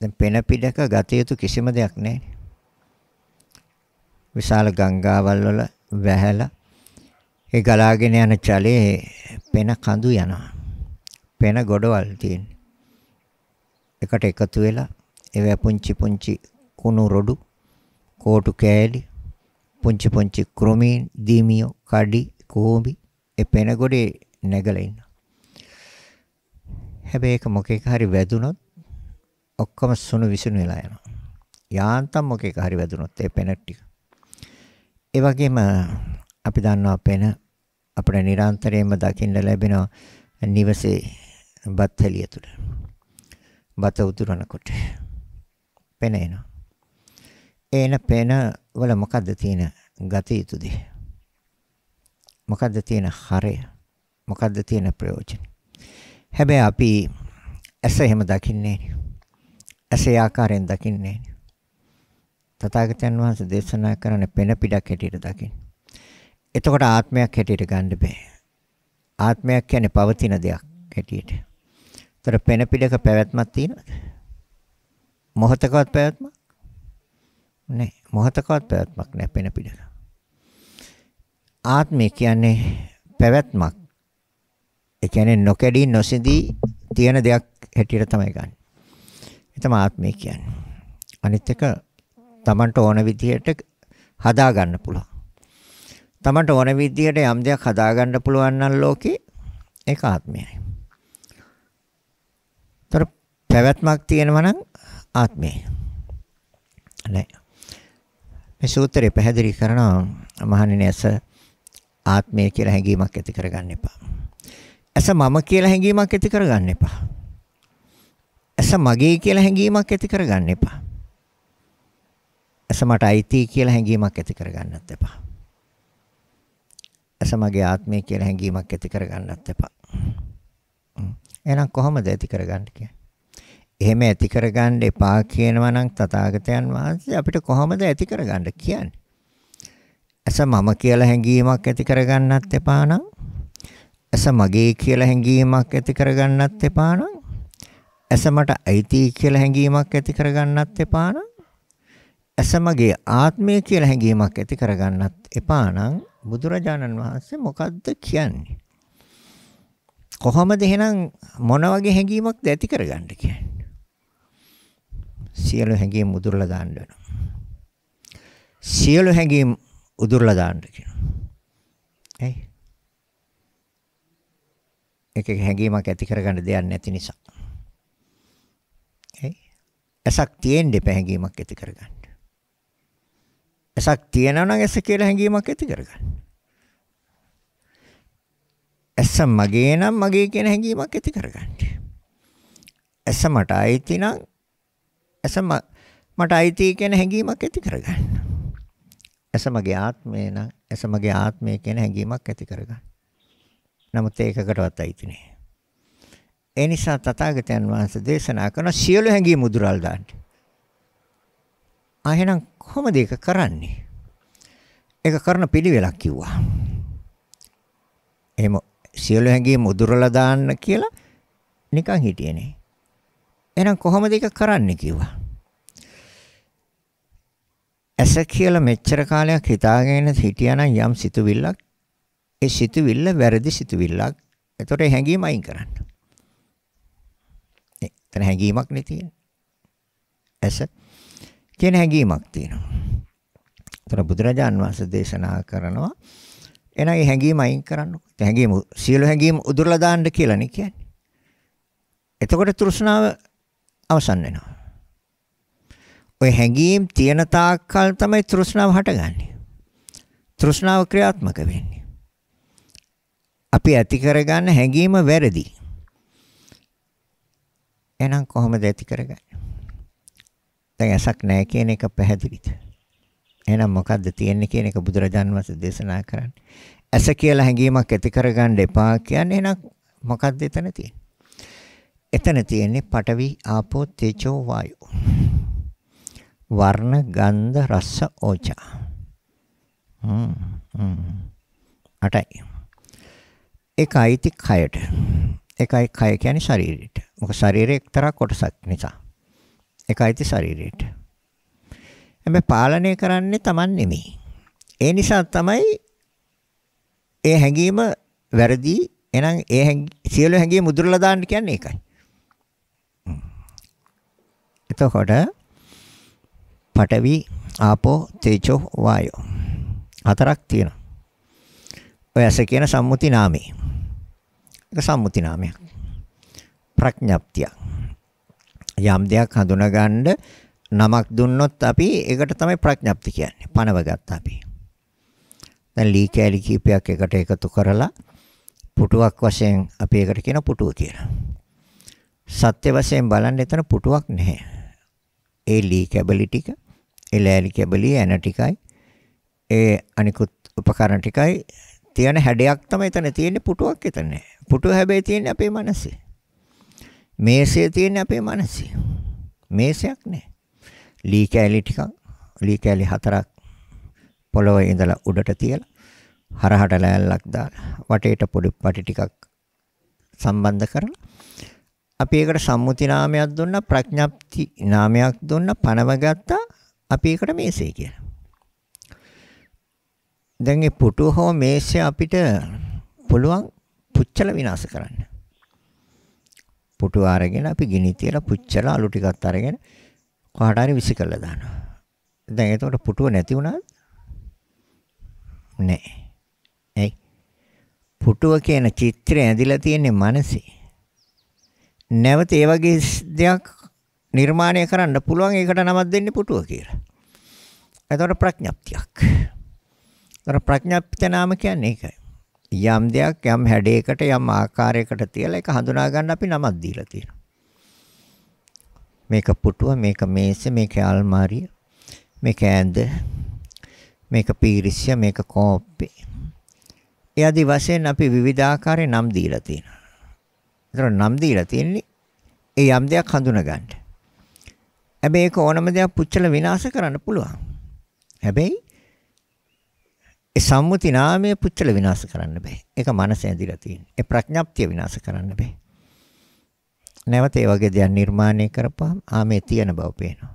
දැන් පෙන පිඩක ගත යුතු කිසිම දෙයක් නැහැ. විශාල ගංගාවල් වල වැහැලා ඒ ගලාගෙන යන ජලයේ පෙන කඳු යනවා. පෙන ගොඩවල් තියෙන. එකට එකතු වෙලා ඒවා පුංචි පුංචි කුණු රොඩු කෝටු කෑලි පුංචි පුංචි ක්‍රොමීන් දීමියෝ කඩි කෝඹි ඒ පෙන ගොඩේ නැගලා ඉන්න. හැබැයි ඒක මොකෙක හරි වැදුනොත් ඔක්කොම සුණු විසුණු වෙලා යනවා. යාන්තම් මොකෙක හරි වැදුනොත් ඒ පෙන ටික. ඒ වගේම අපි දන්නවා පෙන අපිට නිරන්තරයෙන්ම දකින්න ලැබෙනවා නිවසේ බත් හැලිය තුල. බත උතුරනකොට පෙන එනවා. එන පෙන වල මොකද්ද තියෙන ගත යුතු දේ? මොකද්ද තියෙන හරය? මොකද්ද තියෙන ප්‍රයෝජන. හැබැයි අපි ඇස එහෙම දකින්නේ ඇසේ ආකාරයෙන් දකින්නේ තථාගතයන් වහන්සේ දේශනා කරන්නේ පෙන පිටක් හැටියට දකින්න. එතකොට ආත්මයක් හැටියට ගන්න බෑ. ආත්මයක් කියන්නේ පවතින දෙයක් හැටියට. ඒතර පෙන පිටක පැවැත්මක් තියෙනවද? මොහතකවත් පැවැත්මක් නෑ. මොහතකවත් පැවැත්මක් නෑ පෙන පිටක. ආත්මය කියන්නේ පැවැත්මක් ඒ කියන්නේ නොකැඩී නොසිඳී තියෙන දෙයක් හැටියට තමයි ගන්න. ඒ තමයි ආත්මය කියන්නේ. අනිත් එක Tamanට ඕන විදිහට හදා ගන්න පුළුවන්. Tamanට ඕන විදිහට යම් දෙයක් හදා ගන්න පුළුවන් නම් ලෝකේ ඒක ආත්මයයි. ତර පැවැත්මක් තියෙනවා නම් ආත්මයයි. නෑ. මේ සූත්‍රය පැහැදිලි කරනවා මහණෙනි ඇස ආත්මය කියලා හැඟීමක් ඇති කරගන්න එපා. ඇස මම කියලා හැඟීමක් ඇති කරගන්න එපා. ඇස මගේ කියලා හැඟීමක් ඇති කරගන්න එපා. ඇස මට අයිති කියලා හැඟීමක් ඇති කරගන්නත් එපා. ඇස මගේ ආත්මය කියලා හැඟීමක් ඇති කරගන්නත් එපා. එහෙනම් කොහොමද ඇති කරගන්න කියන්නේ? එහෙම ඇති කරගන්න එපා කියනවා නම් තථාගතයන් වහන්සේ අපිට කොහොමද ඇති කරගන්න කියන්නේ? ඇස මම කියලා හැඟීමක් ඇති කරගන්නත් එපා නම් ඇස මගේ කියලා හැඟීමක් ඇති කරගන්නත් එපා නම් ඇස මට අයිති කියලා හැඟීමක් ඇති කරගන්නත් එපා නම් ඇස මගේ ආත්මය කියලා හැඟීමක් ඇති කරගන්නත් එපා නම් බුදුරජාණන් වහන්සේ මොකද්ද කියන්නේ කොහොමද එහෙනම් මොන වගේ හැඟීමක්ද ඇති කරගන්න කියන්නේ සියලු හැඟීම් උදුරලා දාන්න වෙනවා සියලු හැඟීම් උදුරලා දාන්න කියනවා එයි එක එක හැඟීමක් ඇති කරගන්න දෙයක් නැති නිසා. හරි. ඇසක් තියෙන්න එපා හැඟීමක් ඇති කරගන්න. ඇසක් තියෙනවා නම් ඇස කියලා හැඟීමක් ඇති කරගන්න. ඇස මගේ නම් මගේ කියන හැඟීමක් ඇති කරගන්න. ඇස මට අයිති නම් ඇස මට අයිති කියන හැඟීමක් ඇති කරගන්න. ඇස මගේ ආත්මය නම් ඇස මගේ ආත්මය කියන හැඟීමක් ඇති කරගන්න. නමුත් ඒකකටවත් අයිති නෑ. ඒ නිසා තථාගතයන් වහන්සේ දේශනා කරන සියලු හැඟීම් මුදුරල් දාන්න. ආයෙනම් කොහොමද ඒක කරන්නේ? ඒක කරන පිළිවෙලක් කිව්වා. එහෙම සියලු හැඟීම් මුදුරලා දාන්න කියලා නිකන් හිටියේ නේ. එහෙනම් කොහොමද ඒක කරන්නේ කිව්වා. ඇස කියලා මෙච්චර කාලයක් හිතාගෙන හිටියානම් යම් සිතුවිල්ලක් ඒ සිතුවිල්ල වැරදි සිතුවිල්ලක්. ඒතොර හැඟීම අයින් කරන්න. එතන හැඟීමක් නේ තියෙන්නේ. ඇස කියන හැඟීමක් තියෙනවා. ඒතර බුදුරජාන් වහන්සේ දේශනා කරනවා එහෙනම් ඒ හැඟීම අයින් කරන්නකො. හැඟීම සියලු හැඟීම් උදුරලා දාන්න කියලා නේ කියන්නේ. එතකොට තෘෂ්ණාව අවසන් වෙනවා. ඔය හැඟීම් තියෙන තාක්කල් තමයි තෘෂ්ණාව හටගන්නේ. තෘෂ්ණාව ක්‍රියාත්මක වෙන්නේ. අපි ඇති කරගන්න හැඟීම වැරදි. එහෙනම් කොහොමද ඇති කරගන්නේ? දැන් ඇසක් නැහැ කියන එක පැහැදිලිද? එහෙනම් මොකද්ද තියෙන්නේ කියන එක බුදුරජාන් වහන්සේ දේශනා කරන්නේ. ඇස කියලා හැඟීමක් ඇති කරගන්න එපා කියන්නේ එහෙනම් මොකද්ද එතන තියෙන්නේ? එතන තියෙන්නේ පඨවි ආපෝ තේජෝ වායෝ. වර්ණ ගන්ධ රස ඕචා. හ්ම් හ්ම්. අටයි. ඒක අයිති කයට. ඒකයි කය කියන්නේ ශරීරයට. මොකද ශරීරය එක්තරා කොටසක් නිසා. ඒක අයිති ශරීරයට. හැබැයි පාලනය කරන්නේ Taman නෙමෙයි. ඒ නිසා තමයි ඒ හැඟීම වැරදි. එහෙනම් ඒ සියලු හැඟීම් මුදුරලා දාන්න කියන්නේ ඒකයි. එතකොට පඨවි ආපෝ තේජෝ වායෝ හතරක් තියෙනවා. ඔය ඇස කියන සම්මුති නාමය. ඒක සම්මුති නාමයක්. ප්‍රඥප්තිය. යම් දෙයක් හඳුනගන්න නමක් දුන්නොත් අපි ඒකට තමයි ප්‍රඥප්ති කියන්නේ. පනව ගත්තා අපි. දැන් ලී කැලි කීපයක් එකට එකතු කරලා පුටුවක් වශයෙන් අපි ඒකට කියන පුටුව කියලා. සත්‍ය වශයෙන් බලන්න එතන පුටුවක් නැහැ. ඒ ලී කැබලි ටික, ඒ ලෑලි කැබලි ඇන ටිකයි, ඒ අනිකුත් උපකරණ ටිකයි තියෙන හැඩයක් තමයි එතන තියෙන්නේ පුටුවක් එතන නැහැ. පුටුව හැබැයි තියෙන්නේ අපේ මනසේ. මේසය තියෙන්නේ අපේ මනසේ. මේසයක් නැහැ. ලී කෑලි ටිකක් ලී කෑලි හතරක් පොළොවේ ඉඳලා උඩට තියලා හරහට ලෑල්ලක් දාලා වටේට පොඩි පටි ටිකක් සම්බන්ධ කරලා අපි ඒකට සම්මුති නාමයක් දුන්නා ප්‍රඥප්ති නාමයක් දුන්නා පනව ගත්තා අපි ඒකට මේසේ කියලා. දැන් මේ පුටුව හෝ මේසය අපිට පුළුවන් පුච්චල විනාශ කරන්න. පුටුව අරගෙන අපි ගිනි තියලා පුච්චලා අලු ටිකක් අරගෙන කොහට හරි විසි කරලා දානවා. දැන් එතකොට පුටුව නැති වුණාද? නෑ. ඇයි? පුටුව කියන චිත්‍රය ඇඳිලා තියෙන්නේ මනසේ. නැවත ඒ වගේ දෙයක් නිර්මාණය කරන්න පුළුවන් ඒකට නමක් දෙන්නේ පුටුව කියලා. එතකොට ප්‍රඥප්තියක්. ඒතර ප්‍රඥාප්ත නාම කියන්නේ ඒකයි. යම් දෙයක් යම් හැඩයකට යම් ආකාරයකට තියලා ඒක හඳුනා ගන්න අපි නමක් දීලා තියෙනවා. මේක පුටුව, මේක මේස, මේක අල්මාරිය, මේක ඇඳ, මේක පීරිසිය, මේක කෝප්පේ. ඒ ආදි වශයෙන් අපි විවිධාකාරයේ නම් දීලා තියෙනවා. ඒතර නම් දීලා තියෙන්නේ ඒ යම් දෙයක් හඳුනා ගන්න. හැබැයි ඒක ඕනම දෙයක් පුච්චලා විනාශ කරන්න පුළුවන්. හැබැයි ඒ සම්මුති නාමය පුච්චල විනාශ කරන්න බෑ. ඒක මනස ඇඳිලා තියෙන. ඒ ප්‍රඥාප්තිය විනාශ කරන්න බෑ. නැවත ඒ වගේ දෙයක් නිර්මාණය කරපුවාම ආමේ තියෙන බව පේනවා.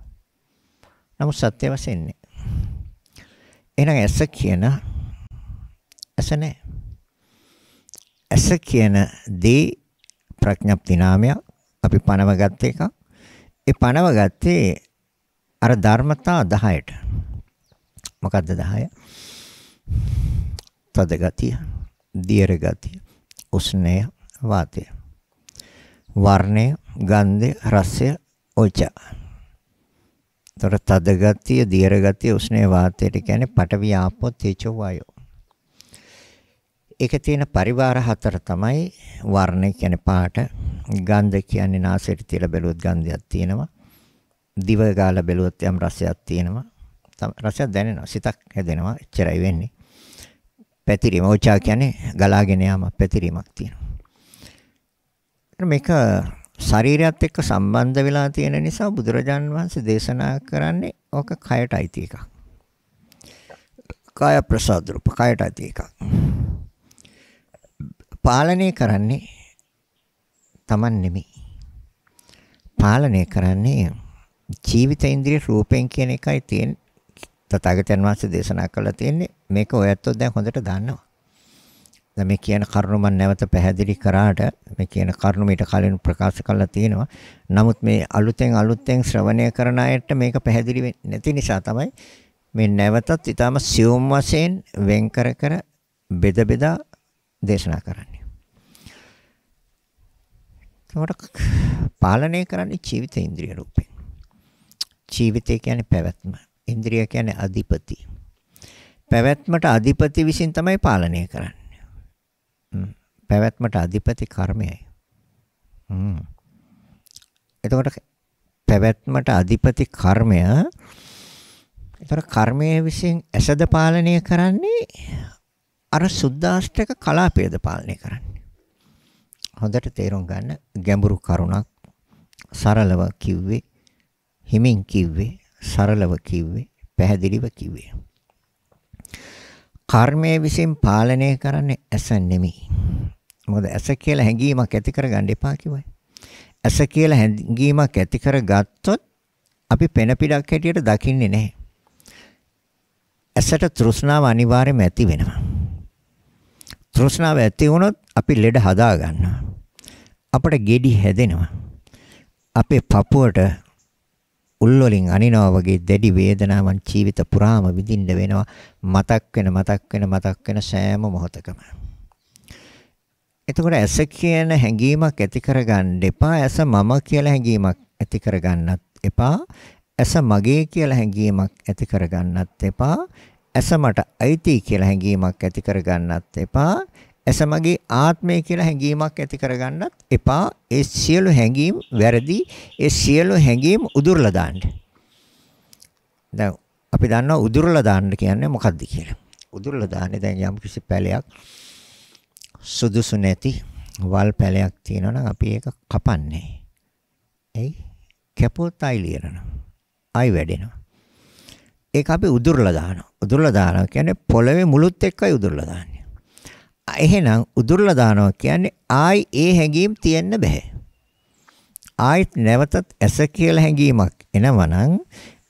නමුත් සත්‍ය වශයෙන් නෑ. එහෙනම් ඇස කියන ඇස නෑ. ඇස කියන දේ ප්‍රඥාප්ති නාමය අපි පනවගත්ත එක. ඒ පනවගත්තේ අර ධර්මතා 10ට. මොකද්ද 10? තද ගතිය, දියර ගතිය, උෂ්ණය, වාතය. වර්ණය, ගන්ධය, රසය, ඔජ. තොර තද ගතිය, දියර ගතිය, උෂ්ණය, වාතයට කියන්නේ පඨවි ආපෝ තේජෝ වායෝ. ඒක තියෙන පරිවාර හතර තමයි වර්ණ කියන්නේ පාට, ගන්ධ කියන්නේ නාසයට තියලා බැලුවොත් ගන්ධයක් තියෙනවා. දිව ගාලා බැලුවොත් යම් රසයක් තියෙනවා. රසයක් දැනෙනවා. සිතක් හැදෙනවා. එච්චරයි වෙන්නේ. පැතිරීම. ඕචා කියන්නේ ගලාගෙන යාමක් පැතිරීමක් තියෙනවා. මේක ශරීරයත් එක්ක සම්බන්ධ වෙලා තියෙන නිසා බුදුරජාන් වහන්සේ දේශනා කරන්නේ ඕක කයට අයිති එකක්. කාය ප්‍රසාද රූප කයට අයිති එකක්. පාලනය කරන්නේ Taman නෙමෙයි. පාලනය කරන්නේ ජීවිත ඉන්ද්‍රිය රූපෙන් කියන එකයි තියෙන තථාගතයන් වහන්සේ දේශනා කළා තියෙන්නේ මේක ඔයත්ෝ දැන් හොඳට දන්නවා. දැන් මේ කියන කරුණ මම නැවත පැහැදිලි කරාට මේ කියන කරුණ මීට කලින් ප්‍රකාශ කළා තියෙනවා. නමුත් මේ අලුතෙන් අලුතෙන් ශ්‍රවණය කරන අයට මේක පැහැදිලි නැති නිසා තමයි මේ නැවතත් ඊටම සියුම් වශයෙන් වෙන් කර කර බෙද බෙදා දේශනා කරන්නේ. ඒකට පාලනය කරන්නේ ජීවිත ඉන්ද්‍රිය රූපෙන්. ජීවිතය කියන්නේ පැවැත්ම. ඉන්ද්‍රිය කියන්නේ අධිපති. පැවැත්මට අධිපති විසින් තමයි පාලනය කරන්නේ. පැවැත්මට අධිපති කර්මයයි. එතකොට පැවැත්මට අධිපති කර්මය එතකොට කර්මය විසින් ඇසද පාලනය කරන්නේ අර සුද්දාෂ්ටක කලාපයද පාලනය කරන්නේ. හොඳට තේරුම් ගන්න ගැඹුරු කරුණක් සරලව කිව්වේ හිමින් කිව්වේ සරලව කිව්වේ, පැහැදිලිව කිව්වේ. කර්මය විසින් පාලනය කරන්නේ ඇස නෙමෙයි. මොකද ඇස කියලා හැඟීමක් ඇති කරගන්න එපා කිව්වයි. ඇස කියලා හැඟීමක් ඇති කරගත්තොත් අපි පෙන පිටක් හැටියට දකින්නේ නැහැ. ඇසට තෘෂ්ණාව අනිවාර්යයෙන්ම ඇති වෙනවා. තෘෂ්ණාව ඇති වුණොත් අපි ලෙඩ හදා ගන්නවා. අපට ගෙඩි හැදෙනවා. අපේ පපුවට උල් වලින් අනිනවා වගේ දැඩි වේදනාවන් ජීවිත පුරාම විඳින්න වෙනවා මතක් වෙන මතක් වෙන මතක් වෙන සෑම මොහොතකම. එතකොට ඇස කියන හැඟීමක් ඇති කරගන්න එපා ඇස මම කියලා හැඟීමක් ඇති කරගන්නත් එපා ඇස මගේ කියලා හැඟීමක් ඇති කරගන්නත් එපා ඇස මට අයිති කියලා හැඟීමක් ඇති කරගන්නත් එපා ඇස මගේ ආත්මය කියලා හැඟීමක් ඇති කරගන්නත් එපා. ඒ සියලු හැඟීම් වැරදි. ඒ සියලු හැඟීම් උදුරලා දාන්න. දැන් අපි දන්නවා උදුරලා දාන්න කියන්නේ මොකක්ද කියලා. උදුරලා දාන්නේ දැන් යම් කිසි පැලයක් සුදුසු නැති වල් පැලයක් තියෙනවා නම් අපි ඒක කපන්නේ. එයි කැපුවොත් ආයි ලියනවා. ආයි වැඩෙනවා. ඒක අපි උදුරලා දානවා. උදුරලා දානවා කියන්නේ පොළවේ මුලුත් එක්කයි උදුරලා දාන්නේ. එහෙනම් උදුරලා දානවා කියන්නේ ආයි ඒ හැඟීම් තියෙන්න බෑ. ආයිත් නැවතත් ඇස කියලා හැඟීමක් එනවනම්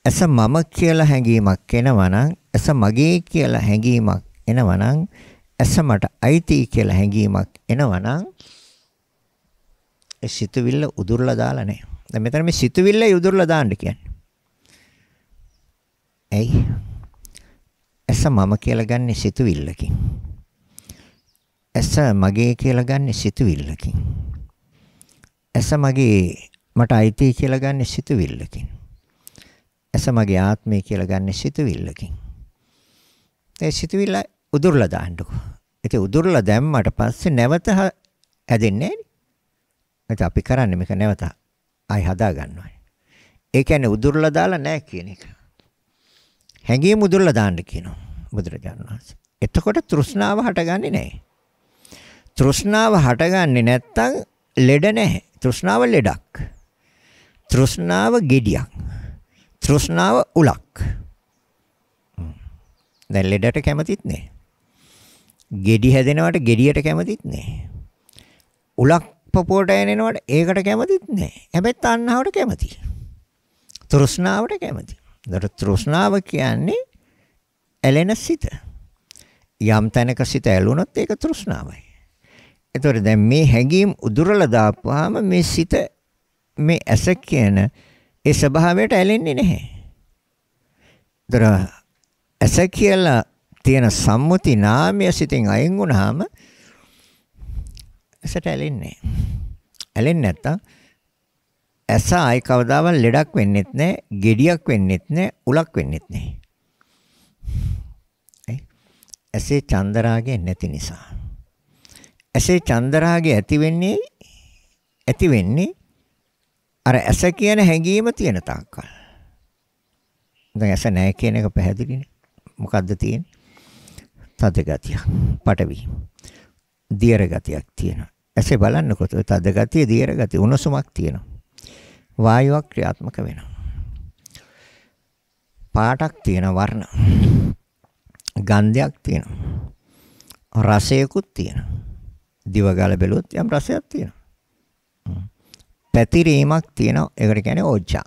ඇස මම කියලා හැඟීමක් එනවනම් ඇස මගේ කියලා හැඟීමක් එනවනම් ඇස මට අයිති කියලා හැඟීමක් එනවනම් ඒ සිතුවිල්ල උදුරලා දාලා නැහැ. දැන් මෙතන මේ සිතුවිල්ල උදුරලා දාන්න කියන්නේ. ඇයි? ඇස මම කියලා ගන්නේ සිතුවිල්ලකින්. ඇස මගේ කියලා ගන්න සිතුවිල්ලකින්. ඇස මගේ මට අයිති කියලා ගන්න සිතුවිල්ලකින්. ඇස මගේ ආත්මය කියලා ගන්න සිතුවිල්ලකින්. ඒ සිතුවිල්ල උදුරලා දාන්නකෝ. ඒක උදුරලා දැම්මට පස්සේ නැවත හැදෙන්නේ නැහැ අපි කරන්නේ මේක නැවත ආයි හදා ගන්නවා. ඒ කියන්නේ උදුරලා දාලා නැහැ කියන එක. හැඟීම් උදුරලා දාන්න කියනවා බුදුරජාණන් වහන්සේ. එතකොට තෘෂ්ණාව හටගන්නේ නැහැ. තෘෂ්ණාව හටගන්නේ නැත්තම් ලෙඩ නැහැ. තෘෂ්ණාව ලෙඩක්. තෘෂ්ණාව gediyak. තෘෂ්ණාව උලක්. දැන් ලෙඩට කැමතිත් නෑ. gedi හැදෙනවට gediyට කැමතිත් නෑ. උලක් පපුවට එනනවට ඒකට කැමතිත් නෑ. හැබැයි තණ්හාවට කැමතියි. තෘෂ්ණාවට කැමති. ඒතර තෘෂ්ණාව කියන්නේ ඇලෙන සිත. යම් තැනක සිත ඇලුනොත් ඒක තෘෂ්ණාවයි. එතකොට දැන් මේ හැඟීම් උදුරලා දාපුවාම මේ සිත මේ ඇස කියන ඒ ස්වභාවයට ඇලෙන්නේ නැහැ. දර ඇස කියලා තියෙන සම්මුති නාමය සිතෙන් අයින් වුණාම ඇසට ඇලෙන්නේ නැහැ. ඇලෙන්නේ නැත්තම් ඇස ආයි කවදාවත් ලෙඩක් වෙන්නෙත් නැහැ, gediyak වෙන්නෙත් නැහැ, උලක් වෙන්නෙත් නැහැ. ඇසේ චන්දරාගේ නැති නිසා. ඇසේ චන්දරාගය ඇති වෙන්නේ ඇති වෙන්නේ අර ඇස කියන හැඟීම තියෙන තාක්කල්. දැන් ඇස නැහැ කියන එක පැහැදිලිනේ. මොකද්ද තියෙන්නේ? තද ගතියක්, පටවි. දියර ගතියක් තියෙනවා. ඇසේ බලන්නකොට තද ගතිය, දියර ගතිය උණුසුමක් තියෙනවා. වායුවක් ක්‍රියාත්මක වෙනවා. පාටක් තියෙන වර්ණ. ගන්ධයක් තියෙනවා. රසයකුත් තියෙනවා. දිව ගාලා බැලුවොත් යම් රසයක් තියෙනවා. පැතිරීමක් තියෙනවා. ඒකට කියන්නේ ඕජා.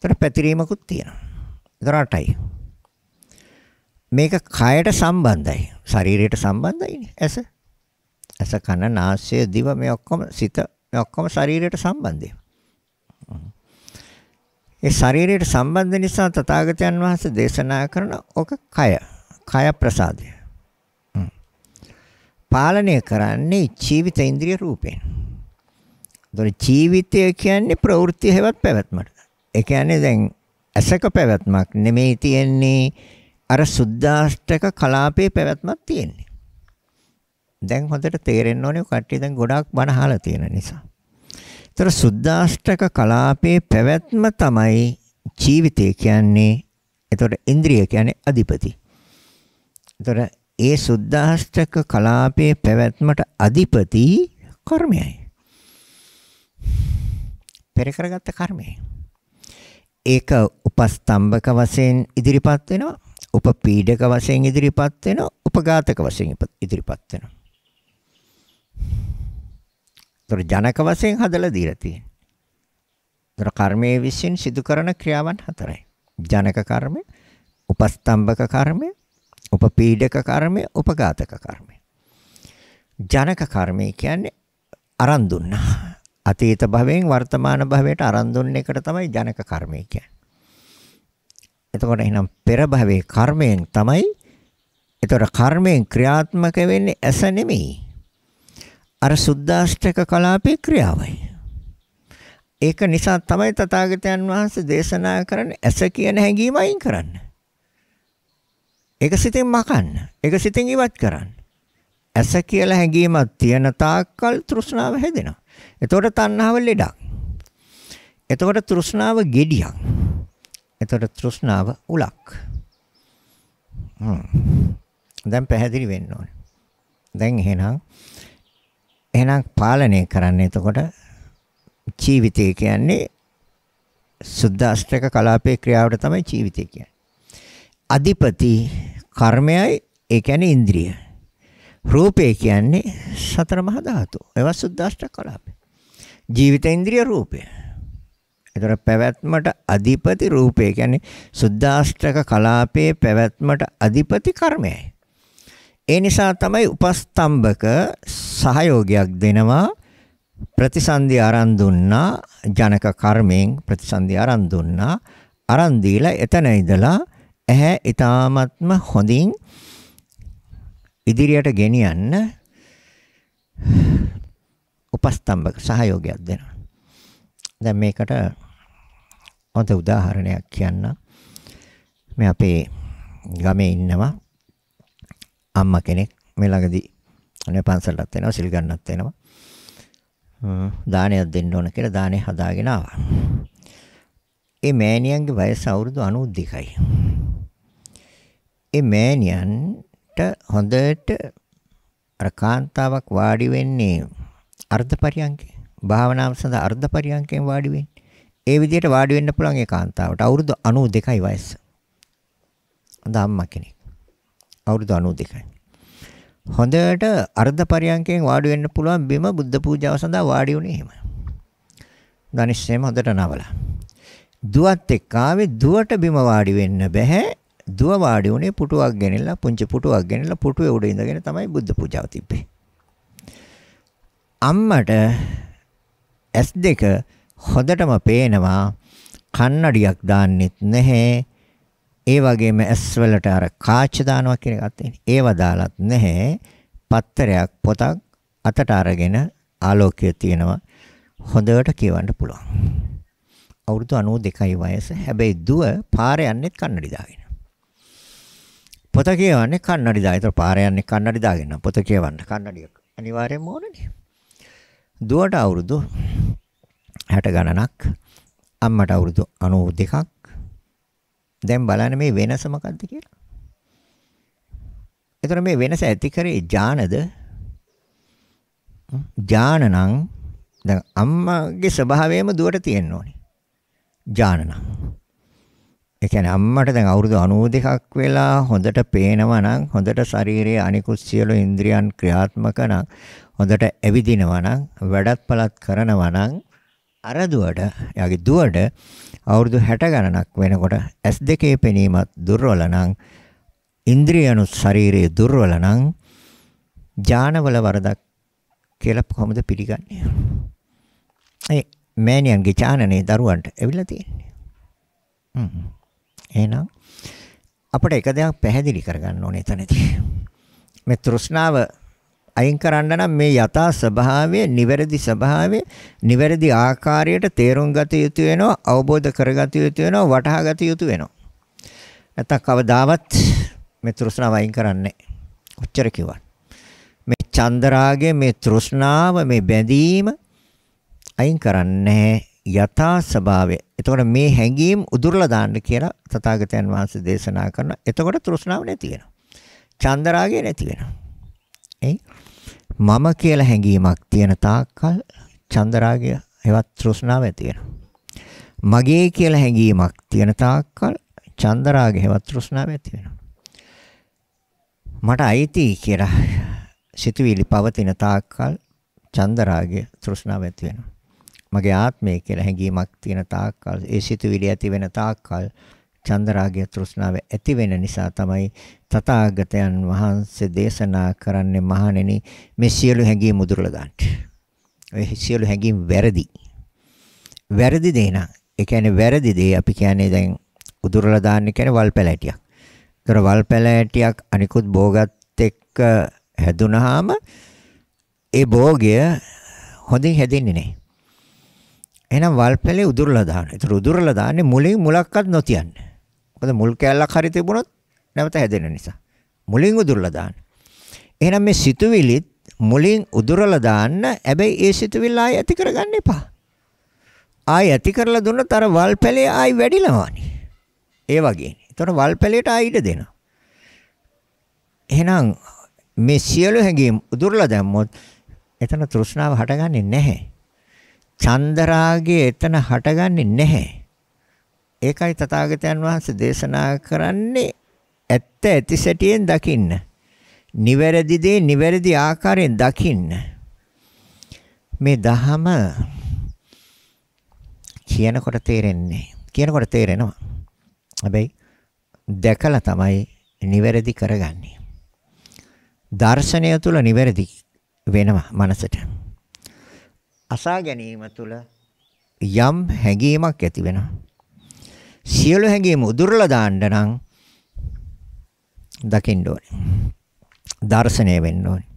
ඒතර පැතිරීමකුත් තියෙනවා. ඒතර අටයි. මේක කයට සම්බන්ධයි. ශරීරයට සම්බන්ධයිනේ. ඇස. ඇස කන නාසය දිව මේ ඔක්කොම සිත මේ ඔක්කොම ශරීරයට සම්බන්ධයි. ඒ ශරීරයට සම්බන්ධ නිසා තථාගතයන් වහන්සේ දේශනා කරන ඔක කය. කය ප්‍රසාදය. පාලනය කරන්නේ ජීවිත ඉන්ද්‍රිය රූපයෙන්. ඒතොර ජීවිතය කියන්නේ ප්‍රවෘත්ති හැවත් පැවැත්මට. ඒ කියන්නේ දැන් ඇසක පැවැත්මක් නෙමෙයි තියෙන්නේ අර සුද්දාෂ්ටක කලාපේ පැවැත්මක් තියෙන්නේ. දැන් හොඳට තේරෙන්න ඕනේ කට්ටිය දැන් ගොඩාක් බණ අහලා තියෙන නිසා. ඒතර සුද්දාෂ්ටක කලාපේ පැවැත්ම තමයි ජීවිතය කියන්නේ. ඒතොර ඉන්ද්‍රිය කියන්නේ අධිපති. ඒතොර ඒ සුද්දාස්තක කලාපයේ පැවැත්මට අධිපති කර්මයයි. පෙර කරගත්ත කර්මයයි. ඒක උපස්තම්භක වශයෙන් ඉදිරිපත් වෙනවා. උපපීඩක වශයෙන් ඉදිරිපත් වෙනවා. උපඝාතක වශයෙන් ඉදිරිපත් වෙනවා. තොර ජනක වශයෙන් හදලා දීලා තියෙනවා. තොර කර්මයේ විශ්ින් සිදු කරන ක්‍රියාවන් හතරයි. ජනක කර්මය, උපස්තම්භක කර්මය, උපපීඩක කර්මය, උපඝාතක කර්මය. ජනක කර්මය කියන්නේ අරන් දුන්නා. අතීත භවයෙන් වර්තමාන භවයට අරන් දුන්න එකට තමයි ජනක කර්මය කියන්නේ. එතකොට එහෙනම් පෙර භවයේ කර්මයෙන් තමයි එතකොට කර්මයෙන් ක්‍රියාත්මක වෙන්නේ ඇස නෙමෙයි. අර සුද්දාෂ්ටක කලාපේ ක්‍රියාවයි. ඒක නිසා තමයි තථාගතයන් වහන්සේ දේශනා කරන්නේ ඇස කියන හැඟීම අයින් කරන්නේ. ඒක සිතෙන් මකන්න. ඒක සිතෙන් ඉවත් කරන්න. ඇස කියලා හැඟීමක් තියෙන තාක්කල් තෘෂ්ණාව හැදෙනවා. එතකොට තණ්හාව ලෙඩක්. එතකොට තෘෂ්ණාව gediyak. එතකොට තෘෂ්ණාව උලක්. දැන් පැහැදිලි වෙන්න ඕනේ. දැන් එහෙනම් එහෙනම් පාලනය කරන්න එතකොට ජීවිතය කියන්නේ සුද්දාෂ්ටක කලාපයේ ක්‍රියාවට තමයි ජීවිතය කියන්නේ. අධිපති කර්මයයි ඒ කියන්නේ ඉන්ද්‍රිය. රූපය කියන්නේ සතර මහා ධාතු. ඒවා සුද්දාෂ්ට කලාප. ජීවිත ඉන්ද්‍රිය රූපය. ඒතර පැවැත්මට අධිපති රූපය කියන්නේ සුද්දාෂ්ටක කලාපයේ පැවැත්මට අධිපති කර්මයයි. ඒ නිසා තමයි උපස්තම්භක සහයෝගයක් දෙනවා ප්‍රතිසන්දි aran දුන්නා ජනක කර්මයෙන් ප්‍රතිසන්දි aran දුන්නා aran දීලා එතන ඉඳලා ඇහැ ඊ타ත්ම හොඳින් ඉදිරියට ගෙනියන්න උපස්තම්භක සහයෝගයක් දෙනවා. දැන් මේකට හොඳ උදාහරණයක් කියන්න. මේ අපේ ගමේ ඉන්නවා අම්මා කෙනෙක් මේ ළඟදී අනේ පන්සලටත් එනවා සිල් ගන්නත් එනවා. දානයක් දෙන්න ඕන කියලා දානේ හදාගෙන ආවා. ඒ මෑණියන්ගේ වයස අවුරුදු 92යි. ඒ මෑණියන්ට හොඳට අර කාන්තාවක් වාඩි වෙන්නේ අර්ධපරියංකේ. භාවනාව සඳහා අර්ධපරියංකෙන් වාඩි වෙන්නේ. ඒ විදිහට වාඩි වෙන්න පුළුවන් ඒ කාන්තාවට. අවුරුදු 92යි වයස. හොඳ අම්මා කෙනෙක්. අවුරුදු 92යි. හොඳට අර්ධපරියංකෙන් වාඩි වෙන්න පුළුවන් බිම බුද්ධ පූජාව සඳහා වාඩි වුණේ එහෙම. ධනිස්සෙම හොඳට නවලා. දුවත් එක්ක ආවේ දුවට බිම වාඩි වෙන්න බෑ. දුව වාඩි වුණේ පුටුවක් ගෙනල්ලා පුංචි පුටුවක් ගෙනල්ලා පුටුවේ උඩ ඉඳගෙන තමයි බුද්ධ පූජාව තිබ්බේ. අම්මට S2 හොඳටම පේනවා කන්නඩියක් දාන්නෙත් නැහැ. ඒ වගේම ඇස් වලට අර කාච දානවා කියන එකත් තියෙනවා. ඒව දාලත් නැහැ. පත්තරයක් පොතක් අතට අරගෙන ආලෝකය තියෙනවා. හොඳට කියවන්න පුළුවන්. අවුරුදු 92යි වයස. හැබැයි දුව පාරේ යන්නෙත් කන්නඩි දාගෙන. පොත කියවන්නේ කන්නඩි දා. ඒතර පාර යන්නේ කන්නඩි දාගෙන පොත කියවන්න. කන්නඩියක් අනිවාර්යෙන්ම ඕනනේ. දුවට අවුරුදු 60 ගණනක් අම්මට අවුරුදු 92ක් දැන් බලන්න මේ වෙනස මොකද්ද කියලා. ඒතර මේ වෙනස ඇති කරේ ඥානද? ඥාන නම් දැන් අම්මගේ ස්වභාවයම දුවට තියෙන්න ඕනේ. ඥාන නම් ඒ කියන්නේ අම්මට දැන් අවුරුදු 92ක් වෙලා හොඳට පේනවා නම් හොඳට ශරීරයේ අනිකුත් සියලු ඉන්ද්‍රියන් ක්‍රියාත්මක නම් හොඳට ඇවිදිනවා නම් වැඩත් පළත් කරනවා නම් අර දුවට එයාගේ දුවට අවුරුදු 60 ගණනක් වෙනකොට S2 පෙනීමත් දුර්වල නම් ඉන්ද්‍රියනුත් ශරීරයේ දුර්වල නම් ඥානවල වරදක් කියලා කොහොමද පිළිගන්නේ? ඒ මෑනියන්ගේ ඥානනේ දරුවන්ට ඇවිල්ලා තියෙන්නේ. හ්ම්. එහෙනම් අපිට එක දෙයක් පැහැදිලි කරගන්න ඕනේ එතනදී. මේ තෘෂ්ණාව අයින් කරන්න නම් මේ යථා ස්වභාවය, නිවැරදි ස්වභාවය, නිවැරදි ආකාරයට තේරුම් ගත යුතු වෙනවා, අවබෝධ කරගත යුතු වෙනවා, වටහා ගත යුතු වෙනවා. නැත්තම් කවදාවත් මේ තෘෂ්ණාව අයින් කරන්නේ කොච්චර කිව්වත්. මේ චන්දරාගය, මේ තෘෂ්ණාව, මේ බැඳීම අයින් කරන්නේ යථා ස්වභාවය. එතකොට මේ හැඟීම් උදුරලා දාන්න කියලා තථාගතයන් වහන්සේ දේශනා කරනවා. එතකොට තෘෂ්ණාව නැති වෙනවා. චන්දරාගය නැති වෙනවා. එයි මම කියලා හැඟීමක් තියෙන තාක්කල් චන්දරාගය හෙවත් තෘෂ්ණාව ඇති වෙනවා. මගේ කියලා හැඟීමක් තියෙන තාක්කල් චන්දරාගය හෙවත් තෘෂ්ණාව ඇති වෙනවා. මට අයිති කියලා සිතුවිලි පවතින තාක්කල් චන්දරාගය තෘෂ්ණාව ඇති වෙනවා. මගේ ආත්මය කියලා හැඟීමක් තියෙන තාක්කල් ඒ සිතුවිලි ඇති වෙන තාක්කල් චන්දරාගය තෘෂ්ණාව ඇති වෙන නිසා තමයි තථාගතයන් වහන්සේ දේශනා කරන්නේ මහණෙනි මේ සියලු හැඟීම් මුදුරලා දාන්න. ඔය සියලු හැඟීම් වැරදි. වැරදි දේ නං. ඒ කියන්නේ වැරදි දේ අපි කියන්නේ දැන් උදුරලා දාන්න කියන්නේ වල් පැලැටියක්. ඒතර වල් පැලැටියක් අනිකුත් භෝගත් එක්ක හැදුනහම ඒ භෝගය හොඳින් හැදෙන්නේ නැහැ. එහෙනම් වල් පැලේ උදුරලා දාන. ඒතර උදුරලා දාන්නේ මුලින් මුලක්වත් නොතියන්න. මොකද මුල් කැලලක් හරි තිබුණොත් නැවත හැදෙන නිසා. මුලින් උදුරලා දාන්න. එහෙනම් මේ සිතුවිලිත් මුලින් උදුරලා දාන්න. හැබැයි ඒ සිතුවිල්ල ආය ඇති කරගන්න එපා. ආය ඇති කරලා දුන්නොත් අර වල් පැලේ ආයි වැඩිලවානේ. ඒ වගේනේ. ඒතර වල් පැලේට ආයි ඉඩ දෙනවා. එහෙනම් මේ සියලු හැඟීම් උදුරලා දැම්මොත් එතන තෘෂ්ණාව හටගන්නේ නැහැ. චන්දරාගය එතන හටගන්නේ නැහැ. ඒකයි තථාගතයන් වහන්සේ දේශනා කරන්නේ ඇත්ත ඇති සැටියෙන් දකින්න. නිවැරදි දේ නිවැරදි ආකාරයෙන් දකින්න. මේ දහම කියනකොට තේරෙන්නේ. කියනකොට තේරෙනවා. හැබැයි දැකලා තමයි නිවැරදි කරගන්නේ. දර්ශනය තුල නිවැරදි වෙනවා මනසට. අසා ගැනීම තුළ යම් හැඟීමක් ඇති වෙනවා. සියලු හැඟීම් උදුරලා දාන්න නම් දකින්න ඕනේ. දර්ශනය වෙන්න ඕනේ.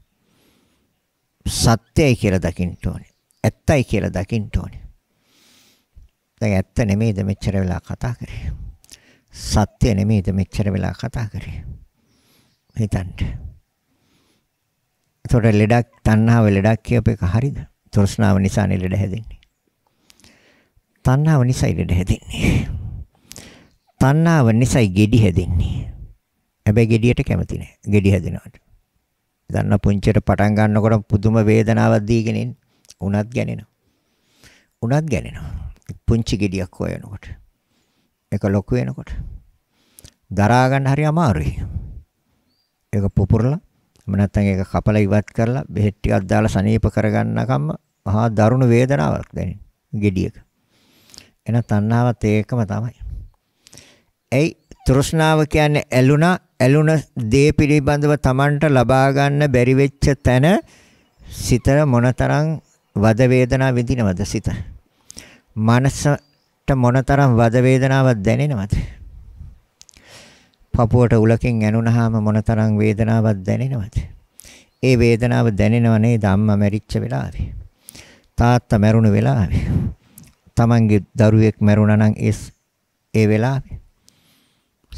සත්‍යයි කියලා දකින්න ඕනේ. ඇත්තයි කියලා දකින්න ඕනේ. දැන් ඇත්ත නෙමෙයිද මෙච්චර වෙලා කතා කරේ. සත්‍ය නෙමෙයිද මෙච්චර වෙලා කතා කරේ. හිතන්න. එතකොට ලෙඩක් තණ්හාව ලෙඩක් කියපේක හරියද? තෘෂ්ණාව නිසා ලෙඩ හැදෙන්නේ. තණ්හාව නිසායි ලෙඩ හැදෙන්නේ. තණ්හාව නිසායි gedi හැදෙන්නේ. හැබැයි gediයට කැමති නෑ. gedi හැදෙනවට. දන්න පුංචියට පටන් ගන්නකොට පුදුම වේදනාවක් දීගෙන ඉන්න. උනත් ගැනෙනවා. උනත් ගැනෙනවා. පුංචි gediයක් හොයනකොට. ඒක ලොකු වෙනකොට. දරා ගන්න හරි අමාරුයි. ඒක පුපුරලා එහෙම නැත්නම් ඒක කපලා ඉවත් කරලා බෙහෙත් ටිකක් දාලා සනීප කරගන්නකම් මහා දරුණු වේදනාවක් දැනෙන gediyak. එන තණ්හාවත් ඒකම තමයි. ඇයි තෘෂ්ණාව කියන්නේ ඇලුනා ඇලුන දේ පිළිබඳව Tamanට ලබා ගන්න බැරි වෙච්ච තැන සිත මොනතරම් වද වේදනා විඳිනවද සිත? මනසට මොනතරම් වද වේදනාවක් දැනෙනවද? පපුවට උලකින් ඇනුනහම මොනතරම් වේදනාවක් දැනෙනවද? ඒ වේදනාව දැනෙනව නේද අම්මා මැරිච්ච වෙලාවේ? තාත්තා මැරුණ වෙලාවේ තමන්ගේ දරුවෙක් මැරුණා නම් ඒ ඒ වෙලාවේ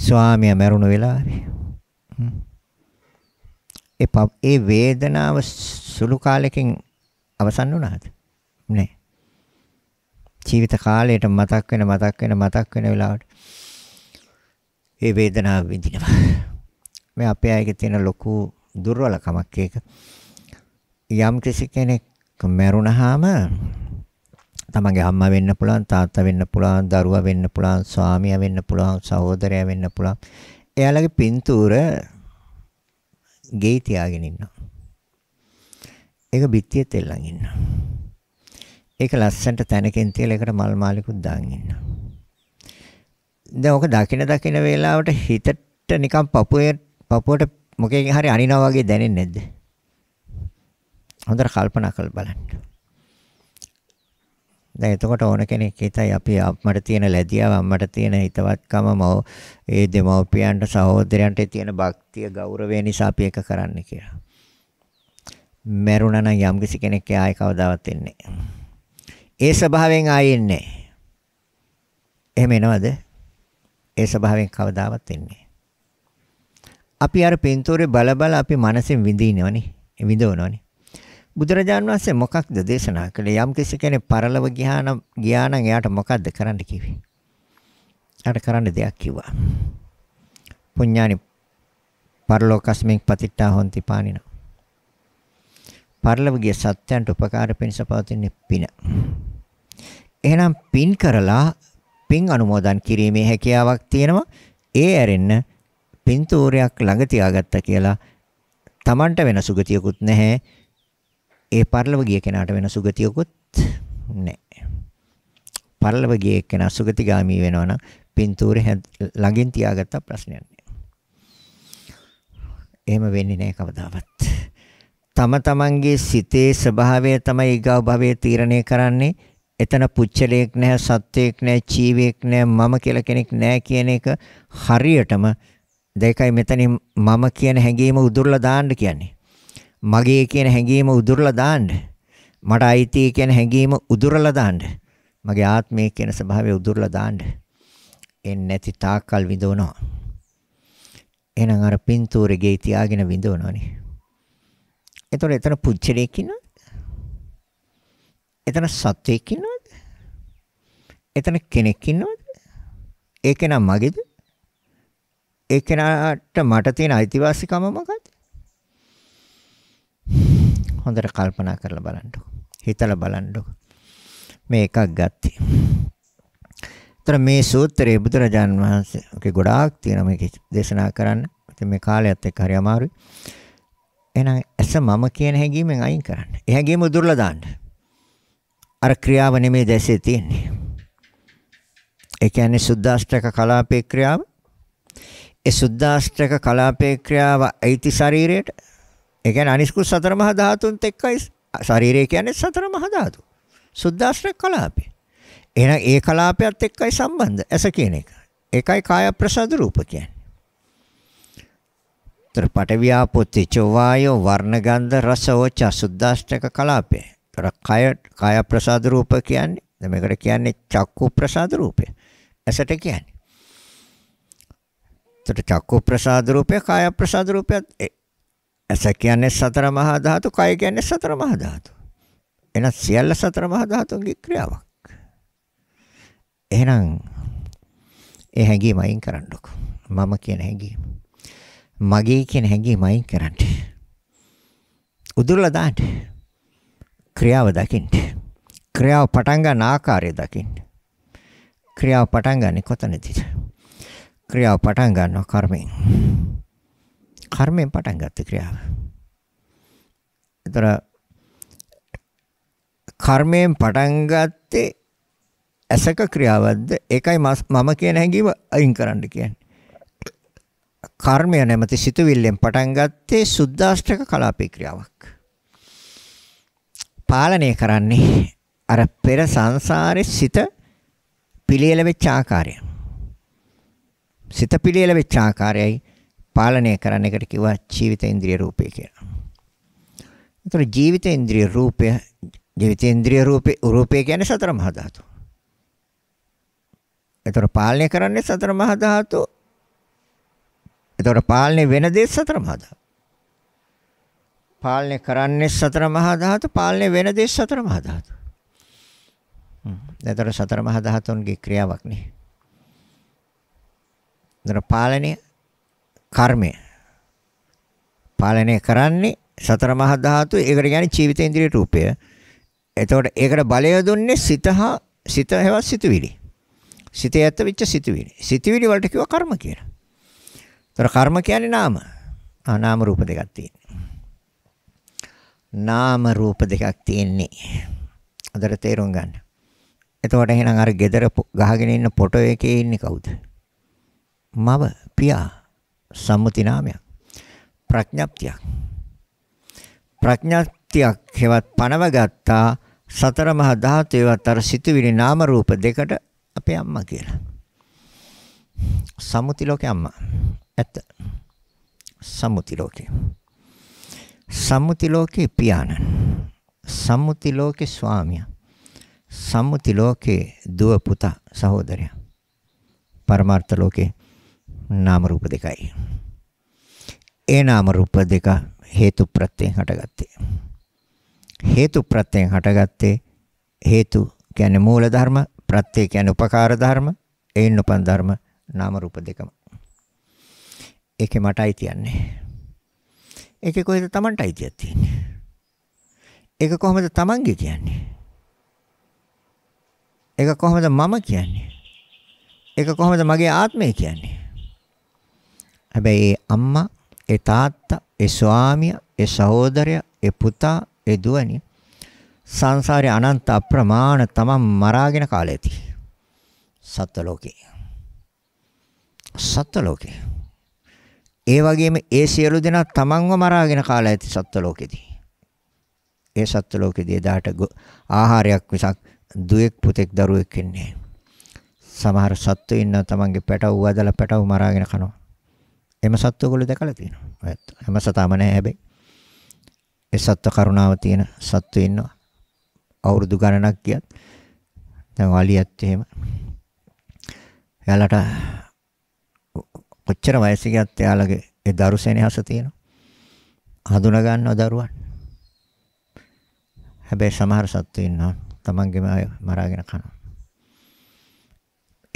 ස්වාමියා මැරුණ වෙලාවේ ඒ ඒ වේදනාව සුළු කාලෙකින් අවසන් වුණාද නෑ ජීවිත කාලයට මතක් වෙන මතක් වෙන මතක් වෙන වෙලාවට ඒ වේදනාව විඳිනවා. මේ අපේ අයගේ තියෙන ලොකු දුර්වලකමක් ඒක. යම් කෙනෙක් මැරුණාම තමන්ගේ අම්මා වෙන්න පුළුවන් තාත්තා වෙන්න පුළුවන් දරුවා වෙන්න පුළුවන් ස්වාමියා වෙන්න පුළුවන් සහෝදරයා වෙන්න පුළුවන් එයාලගේ පින්තූර ගේ තියාගෙන ඉන්නවා ඒක බිත්තියෙත් එල්ලන් ඉන්නවා ඒක ලස්සනට තැනකින් තියලා ඒකට මල් මාලිකුත් දාන් ඉන්නවා දැන් ඔක දකින දකින වේලාවට හිතට නිකන් පපුවේ පපුවට මොකකින් හරි අනිනවා වගේ දැනෙන්නේ නැද්ද හොඳට කල්පනා කරලා බලන්න. දැන් එතකොට ඕන කෙනෙක් හිතයි අපි අම්මට තියෙන ලැබියාව අම්මට තියෙන හිතවත්කම මෝ ඒ දෙමව්පියන්ට සහෝදරයන්ට තියෙන භක්තිය ගෞරවය නිසා අපි එක කරන්න කියලා. මැරුණා නම් යම්කිසි කෙනෙක් ආයෙ කවදාවත් එන්නේ ඒ ස්වභාවයෙන් ආයෙ එන්නේ එහෙම එනවද? ඒ ස්වභාවයෙන් කවදාවත් එන්නේ අපි අර පින්තූරේ බල බල අපි මනසෙන් විඳිනවනේ විඳවනවනේ බුදුරජාන් වහන්සේ මොකක්ද දේශනා කළේ? යම් කෙනෙක් පරලව ගියා නම් ගියා නම් එයාට මොකක්ද කරන්න කිව්වේ? එයාට කරන්න දෙයක් කිව්වා. පුඤ්ඤානි පරලෝකස්මින් පතිට්ඨා හොಂತಿ පානින. පරලව ගිය සත්‍යයන්ට උපකාර පිණිස පවතින පින. එහෙනම් පින් කරලා පින් අනුමෝදන් කිරීමේ හැකියාවක් තියෙනවා. ඒ ඇරෙන්න පින්තූරයක් ළඟ තියාගත්තා කියලා Tamanට වෙන සුගතියකුත් නැහැ. ඒ පරලව ගිය කෙනාට වෙන සුගතියකුත් නැහැ. පරලව ගිය කෙනා සුගතිගාමි වෙනවා නම් පින්තූරේ ළඟින් තියාගත්ත ප්‍රශ්නයක් නෑ. එහෙම වෙන්නේ නැහැ කවදාවත්. තම තමන්ගේ සිතේ ස්වභාවය තමයි ඊගාව භවයේ තීරණය කරන්නේ. එතන පුච්චලයක් නැහැ, සත්‍යයක් නැහැ, ජීවයක් නැහැ, මම කියලා කෙනෙක් නැහැ කියන එක හරියටම දෙකයි මෙතනින් මම කියන හැඟීම උදුරලා දාන්න කියන්නේ. මගේ කියන හැඟීම උදුරලා දාන්න. මට අයිති කියන හැඟීම උදුරලා දාන්න. මගේ ආත්මය කියන ස්වභාවය උදුරලා දාන්න. එන්නේ නැති තාක්කල් විඳවනවා. එහෙනම් අර පින්තූරේ ගේ තියාගෙන විඳවනවනේ. එතකොට එතන පුච්චලයක් ඉන්නවද? එතන සත්වයක් ඉන්නවද? එතන කෙනෙක් ඉන්නවද? ඒක නම මගේද? ඒකනට මට තියෙන අයිතිවාසිකම මොකක්ද? හොඳට කල්පනා කරලා බලන්නකො. හිතලා බලන්නකො. මේ එකක් ගත්තේ. ତර මේ සූත්‍රයේ බුදුරජාන් වහන්සේගේ ගොඩාක් තියෙන මේක දේශනා කරන්න. ඉතින් මේ කාලයත් එක්ක හරි අමාරුයි. එහෙනම් ඇස මම කියන හැඟීමෙන් අයින් කරන්න. ඒ හැඟීම උදුරලා දාන්න. අර ක්‍රියාව නෙමෙයි දැසේ තියෙන්නේ. ඒ කියන්නේ සුද්දාෂ්ටක කලාපේ ක්‍රියාව. ඒ සුද්දාෂ්ටක කලාපේ ක්‍රියාව අයිති ශරීරයට ඒ කියන්නේ අනිස්කුත් සතර මහා ධාතුන්ත් එක්කයි ශරීරය කියන්නේ සතර මහා ධාතු. සුද්දාශ්‍රය කලාපය. එහෙනම් ඒ කලාපයත් එක්කයි සම්බන්ධ ඇස කියන එක. ඒකයි කාය ප්‍රසද රූප කියන්නේ. ත්‍රිපටවියාපොත්‍යචෝ වායෝ වර්ණගන්ධ රසෝච සුද්දාශ්‍රක කලාපය. ඒතර කාය කාය ප්‍රසද රූප කියන්නේ දැන් මේකට කියන්නේ චක්කු ප්‍රසාද රූපය. ඇසට කියන්නේ. එතකොට චක්කු ප්‍රසාද රූපය, කාය ප්‍රසාද රූපයත් ඇස කියන්නේ සතර මහා ධාතු, කය කියන්නේ සතර මහා ධාතු. එහෙනම් සියල්ල සතර මහා ධාතුන්ගේ ක්‍රියාවක්. එහෙනම් ඒ හැඟීම අයින් කරන්නකො. මම කියන හැඟීම. මගේ කියන හැඟීම අයින් කරන්න. උදුරලා දාන්න. ක්‍රියාව දකින්න. ක්‍රියාව පටන් ගන්න ආකාරය දකින්න. ක්‍රියාව පටන් ගන්නෙ කොතනදද? ක්‍රියාව පටන් ගන්නවා කර්මයෙන්. කර්මයෙන් පටන් ගත්ත ක්‍රියාව. ඒතර කර්මයෙන් පටන් ගත්තේ ඇසක ක්‍රියාවක්ද? ඒකයි මම කියන හැඟීම අයින් කරන්න කියන්නේ. කර්මය නැමැති සිතුවිල්ලෙන් පටන් ගත්තේ සුද්දාෂ්ටක කලාපේ ක්‍රියාවක්. පාලනය කරන්නේ අර පෙර සංසාරේ සිත පිළියෙල වෙච්ච ආකාරය. සිත පිළියෙල වෙච්ච ආකාරයයි පාලනය කරන එකට කිව්වා ජීවිත ඉන්ද්‍රිය රූපය කියලා. ඒතර ජීවිත ඉන්ද්‍රිය රූපය ජීවිත ඉන්ද්‍රිය රූපේ රූපය කියන්නේ සතර මහා ධාතු. ඒතර පාලනය කරන්නේ සතර මහා ධාතු. ඒතර පාලනය වෙන දේ සතර මහා ධාතු. පාලනය කරන්නේ සතර මහා ධාතු, පාලනය වෙන දේ සතර මහා ධාතු. එතකොට සතර මහා ධාතුන්ගේ ක්‍රියාවක් නේ. එතන පාලනය කර්මය. පාලනය කරන්නේ සතර මහා ධාතු. ඒකට කියන්නේ ජීවිත ඉන්ද්‍රිය රූපය. එතකොට ඒකට බලය දුන්නේ සිත හා සිත හෙවත් සිතුවිලි. සිතේ ඇත්ත වෙච්ච සිතුවිලි. සිතුවිලි වලට කිව්වා කර්ම කියලා. එතකොට කර්ම කියන්නේ නාම. ආ නාම රූප දෙකක් තියෙනවා. නාම රූප දෙකක් තියෙන්නේ. අදට තේරුම් ගන්න. එතකොට එහෙනම් අර gedara ගහගෙන ඉන්න ෆොටෝ එකේ ඉන්නේ කවුද? මව, පියා. සම්මුති නාමයක්. ප්‍රඥප්තියක්. ප්‍රඥප්තියක් හෙවත් පනව ගත්තා සතර මහා ධාතු ඒවත් අර සිතුවිලි නාම රූප දෙකට අපේ අම්මා කියලා. සම්මුති ලෝකේ අම්මා. ඇත්ත. සම්මුති ලෝකේ. සම්මුති ලෝකේ පියාණන්. සම්මුති ලෝකේ ස්වාමියා. සම්මුති ලෝකේ දුව පුතා සහෝදරයා. පරමාර්ථ ලෝකේ නාම රූප දෙකයි. ඒ නාම රූප දෙක හේතු ප්‍රත්‍යයෙන් හටගත්තේ. හේතු ප්‍රත්‍යයෙන් හටගත්තේ හේතු කියන්නේ මූල ධර්ම, ප්‍රත්‍ය කියන්නේ උපකාර ධර්ම, ඒන් උපන් ධර්ම නාම රූප දෙකම. ඒකේ මටයි තියන්නේ. ඒකේ කොහෙද Tamanටයි තියන්නේ? ඒක කොහොමද Tamanගේ කියන්නේ? ඒක කොහොමද මම කියන්නේ? ඒක කොහොමද මගේ ආත්මය කියන්නේ? හැබැයි ඒ අම්මා, ඒ තාත්තා, ඒ ස්වාමියා, ඒ සහෝදරයා, ඒ පුතා, ඒ දුවණිය සංසාරේ අනන්ත අප්‍රමාණ තමන් මරාගෙන කාලය ඇති. සත්ත්ව ලෝකේ. සත්ත්ව ලෝකේ. ඒ වගේම ඒ සියලු දෙනා තමන්ව මරාගෙන කාලා ඇති සත්ත්ව ලෝකෙදී. ඒ සත්ත්ව ලෝකෙදී එදාට ආහාරයක් මිසක් දුවෙක් පුතෙක් දරුවෙක් ඉන්නේ සමහර සත්ත්ව ඉන්න තමන්ගේ පැටව වදලා පැටව මරාගෙන කනවා. එම සත්වගොල්ලෝ දැකලා තියෙනවා. හැම සතාම නෑ හැබැයි. ඒ සත්ව කරුණාව තියෙන සත්ව ඉන්නවා. අවුරුදු ගණනක් ගියත් දැන් වලියත් එහෙම. එයාලට කොච්චර වයස ගියත් එයාලගේ ඒ දරු සෙනෙහස තියෙනවා. හඳුනා ගන්නව දරුවන්. හැබැයි සමහර සත්තු ඉන්නවා තමන්ගේම අය මරාගෙන කනවා.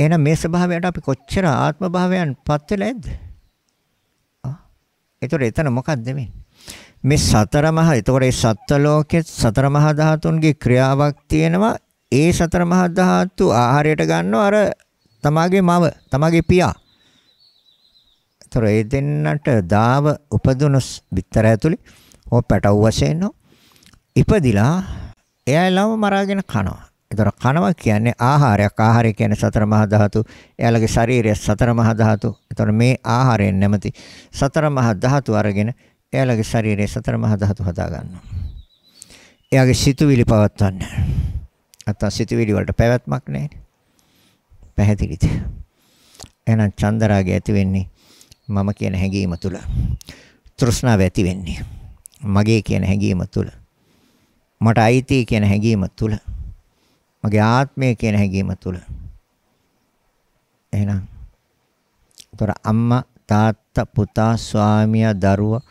එහෙනම් මේ ස්වභාවයට අපි කොච්චර ආත්ම භාවයන් පත් වෙලා ඇද්ද? ඒතකොට එතන මොකක්ද මේ? මේ සතර මහා එතකොට මේ සත්ත්ව ලෝකයේ සතර මහා ධාතුන්ගේ ක්‍රියාවක් තියෙනවා. ඒ සතර මහා ධාතු ආහාරයට ගන්නවා අර තමාගේ මව, තමාගේ පියා. ඒතර ඒ දෙන්නට දාව උපදුණු විතර ඇතුලේ හෝ පැටව වශයෙන් ඉපදිලා එයා ළම මරාගෙන කනවා. එතකොට කනවා කියන්නේ ආහාරයක්. ආහාරය කියන්නේ සතර මහා ධාතු. එයාලගේ ශරීරය සතර මහා ධාතු. එතකොට මේ ආහාරයෙන් නැමැති සතර මහා ධාතු අරගෙන එයාලගේ ශරීරයේ සතර මහා ධාතු හදා ගන්නවා. එයාගේ සිතුවිලි පවත්වන්න. නැත්තම් සිතුවිලි වලට පැවැත්මක් නැහැ. පැහැදිලිද? එහෙනම් චන්දරාගය ඇති වෙන්නේ මම කියන හැඟීම තුල. තෘෂ්ණාව ඇති වෙන්නේ මගේ කියන හැඟීම තුල. මට අයිති කියන හැඟීම තුල. මගේ ආත්මය කියන හැඟීම තුල. එහෙනම් උතර අම්මා තාත්තා පුතා ස්වාමියා දරුවා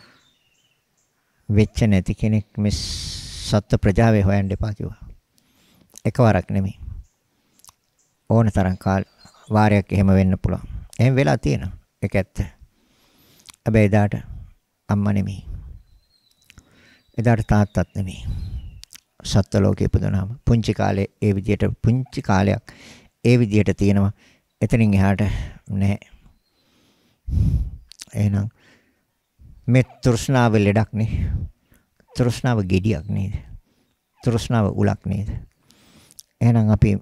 වෙච්ච නැති කෙනෙක් මේ සත්ත්ව ප්‍රජාවේ හොයන්න එපා කිව්වා. එකවරක් නෙමෙයි. ඕන තරම් කාල වාරයක් එහෙම වෙන්න පුළුවන්. එහෙම වෙලා තියෙනවා. ඒක ඇත්ත. හැබැයි එදාට අම්මා නෙමෙයි. එදාට තාත්තත් නෙමෙයි. සත්ත්ව ලෝකේ ඉපදුනහම පුංචි කාලේ ඒ විදියට පුංචි කාලයක් ඒ විදියට තියෙනවා. එතනින් එහාට නැහැ. එහෙනම් මේ තෘෂ්ණාව ලෙඩක් නේ. තෘෂ්ණාව gediyak නේද? තෘෂ්ණාව උලක් නේද? එහෙනම් අපි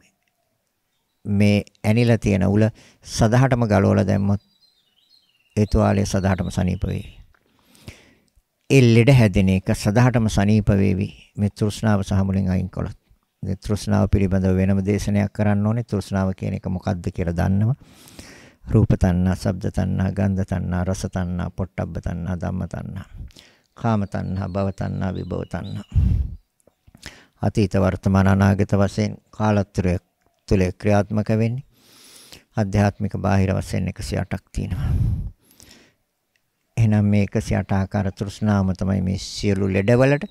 මේ ඇනිලා තියෙන උල සදහටම ගලවලා දැම්මොත් ඒ තුවාලය සදහටම සනීප වෙයි. ඒ ලෙඩ හැදෙන එක සදාටම සනීප වේවි. මේ තෘෂ්ණාව සහ මුලින් අයින් කළොත්. මේ තෘෂ්ණාව පිළිබඳව වෙනම දේශනයක් කරන්න ඕනේ. තෘෂ්ණාව කියන එක මොකක්ද කියලා දන්නවා. රූප තණ්හා, ශබ්ද තණ්හා, ගන්ධ තණ්හා, රස තණ්හා, පොට්ටබ්බ තණ්හා, ධම්ම තණ්හා, කාම තණ්හා, භව තණ්හා, විභව තණ්හා. අතීත වර්තමාන අනාගත වශයෙන් කාලත්‍රය තුල ක්‍රියාත්මක වෙන්නේ අධ්‍යාත්මික බාහිර වශයෙන් 108ක් තියෙනවා එහෙනම් මේ 108 ආකාර තෘෂ්ණාම තමයි මේ සියලු ලෙඩවලට,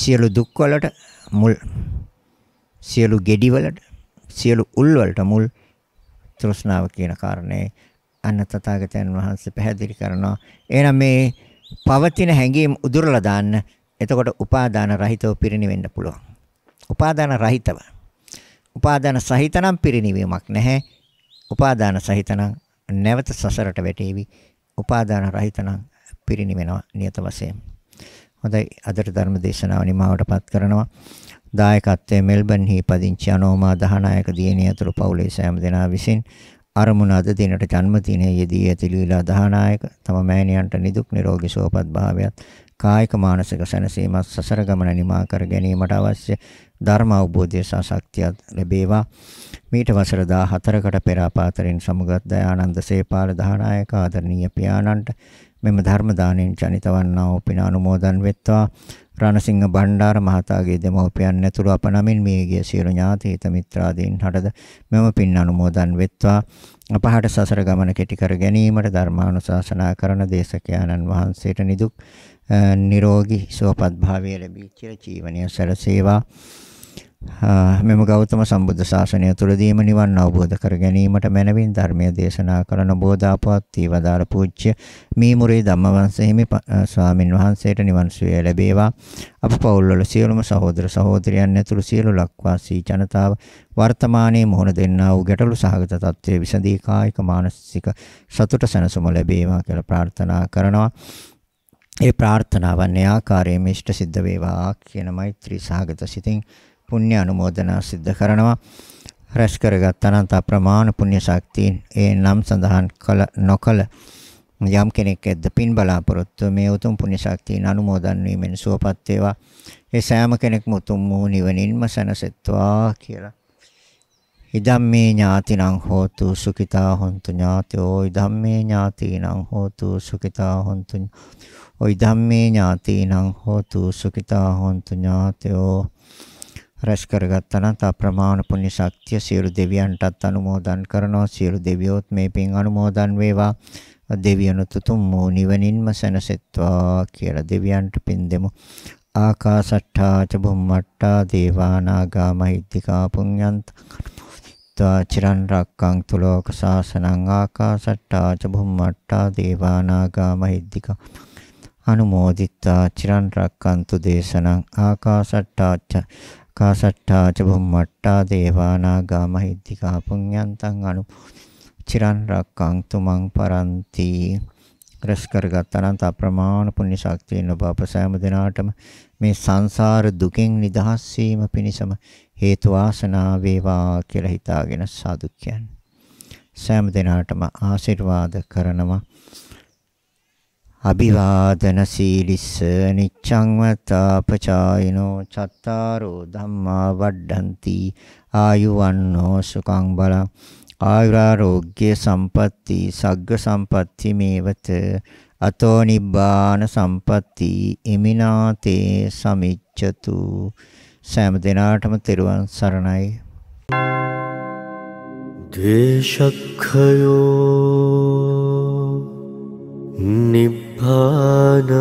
සියලු දුක්වලට මුල්. සියලු gediවලට, සියලු උල්වලට මුල් තෘෂ්ණාව කියන කාරණේ අන්න තථාගතයන් වහන්සේ පැහැදිලි කරනවා. එහෙනම් මේ පවතින හැඟීම් උදුරලා දාන්න. එතකොට උපාදාන රහිතව පිරිනිවෙන්න පුළුවන්. උපාදාන රහිතව. උපාදාන සහිතනම් පිරිනිවීමක් නැහැ. උපාදාන සහිතනම් නැවත සසරට වැටේවි. උපාදාන රහිත නම් පිරිණිවෙනවා නියත වශයෙන්. හොඳයි අදට ධර්ම දේශනාව නිමවටපත් කරනවා. දායකත්වයේ මෙල්බන්හි පදිංචි අනෝමා දහනායක දියණිය ඇතුළු පවුලේ සෑම දෙනා විසින් අරමුණ අද දිනට ජන්මදිනයේ යෙදී ඇති ලීලා දහනායක තම මෑණියන්ට නිදුක් නිරෝගී සුවපත් භාවයත් කායික මානසික සැනසීමත් සසර ගමන නිමා කර ගැනීමට අවශ්‍ය ධර්ම අවබෝධය සහ ශක්තියත් ලැබේවා. මීට වසර 14කට පෙර අපාතරින් සමුගත් දයානන්ද සේපාල දහනායක ආදරණීය පියාණන්ට මෙම ධර්ම දාණයෙන් ජනිතවන්නා වූ පින අනුමෝදන් වෙත්වා රණසිංහ බණ්ඩාර මහතාගේ දෙමව්පියන් ඇතුළු අප නමින් මියගිය සියලු ඥාති හිත මිත්‍රාදීන් හටද මෙම පින් අනුමෝදන් වෙත්වා අපහට සසර ගමන කෙටි කර ගැනීමට ධර්මානුශාසනා කරන දේශකයාණන් වහන්සේට නිදුක් නිරෝගී සුවපත් භාවය ලැබී චිර ජීවනය සැලසේවා මෙම ගෞතම සම්බුද්ධ ශාසනය තුළදීම නිවන් අවබෝධ කර ගැනීමට මැනවින් ධර්මය දේශනා කරන බෝධාපවත්ී වදාළ පූජ්‍ය මේ මුරේ ධම්මවංශ හිමි ස්වාමින් වහන්සේට නිවන් සුවය ලැබේවා අප පවුල්වල සියලුම සහෝදර සහෝදරියන් ඇතුළු සියලු ලක්වාසී ජනතාව වර්තමානයේ මොහොන දෙන්නා වූ ගැටලු සහගත තත්ත්වයේ විසඳී කායික මානසික සතුට සැනසුම ලැබේවා කියලා ප්‍රාර්ථනා කරනවා ඒ ප්‍රාර්ථනාවන් ආකාරයෙන් ඉෂ්ට සිද්ධ වේවා කියන මෛත්‍රී සහගත සිතින් පුණ්‍ය අනුමෝදනා සිද්ධ කරනවා. රැස් කරගත් අනන්ත අප්‍රමාණ පුණ්‍ය ශක්තියින් ඒ නම් සඳහන් කළ නොකළ යම් කෙනෙක් ඇද්ද පින් බලාපොරොත්තු මේ උතුම් පුණ්‍ය ශක්තියින් අනුමෝදන් වීමෙන් සුවපත් වේවා. ඒ සෑම කෙනෙක්ම උතුම් වූ නිවනින්ම සැනසෙත්වා කියලා. ඉදම්මේ ඥාතිනං හෝතු සුඛිතා හොන්තු ඥාතෝ ඉදම්මේ ඥාතිනං හෝතු සුඛිතා හොන්තු ඔයි ධම්මේ ඥාතිනං හෝතු සුඛිතා හොන්තු ඥාතෝ රැස් කරගත්තා නම් අප්‍රමාණ පුණ්‍ය ශක්තිය සියලු දෙවියන්ටත් අනුමෝදන් කරනවා සියලු දෙවියොත් මේ පින් අනුමෝදන් වේවා දෙවියනුත් උතුම් වූ නිවනින්ම සැනසෙත්වා කියලා දෙවියන්ට පින් දෙමු ආකාසට්ටා ච බුම්මට්ටා දේවා නාග මහිත්‍තිකා පුඤ්ඤන්ත ත්වා චිරන් රක්කං තුලෝක සාසනං ආකාසට්ටා ච බුම්මට්ටා දේවා නාග මහිත්‍තිකා අනුමෝදිත්වා චිරන් රක්කන්තු දේශනං ආකාසට්ටා ච ආකාශට්ටා ච බුම්මට්ටා දේවානාගා මහිද්దికා පුඤ්ඤන්තං අනු චිරන් රක්කං තුමන් පරන්ති රැස් කරගත් අනන්ත අප්‍රමාණ පුණ්‍ය ශක්තියෙන් ඔබ අප සෑම දිනාටම මේ සංසාර දුකෙන් නිදහස් වීම පිණිසම හේතු වාසනා වේවා කියලා හිතාගෙන සාදු කියන්නේ සෑම දිනාටම ආශිර්වාද කරනවා අභිවාදන සීලිස්ස නිච්ඡං වතාපචායිනෝ චත්තාරෝ ධම්මා වඩ්ඩಂತಿ ආයුවන්නෝ සුඛං බල ආයුරාෝග්‍ය සම්පatti සග්ග සම්පatti මේවත අතෝ නිබ්බාන සම්පatti ඉමිනාතේ සමිච්ඡතු සෑම දිනාටම තෙරුවන් සරණයි දේශක්ඛයෝ निभानम्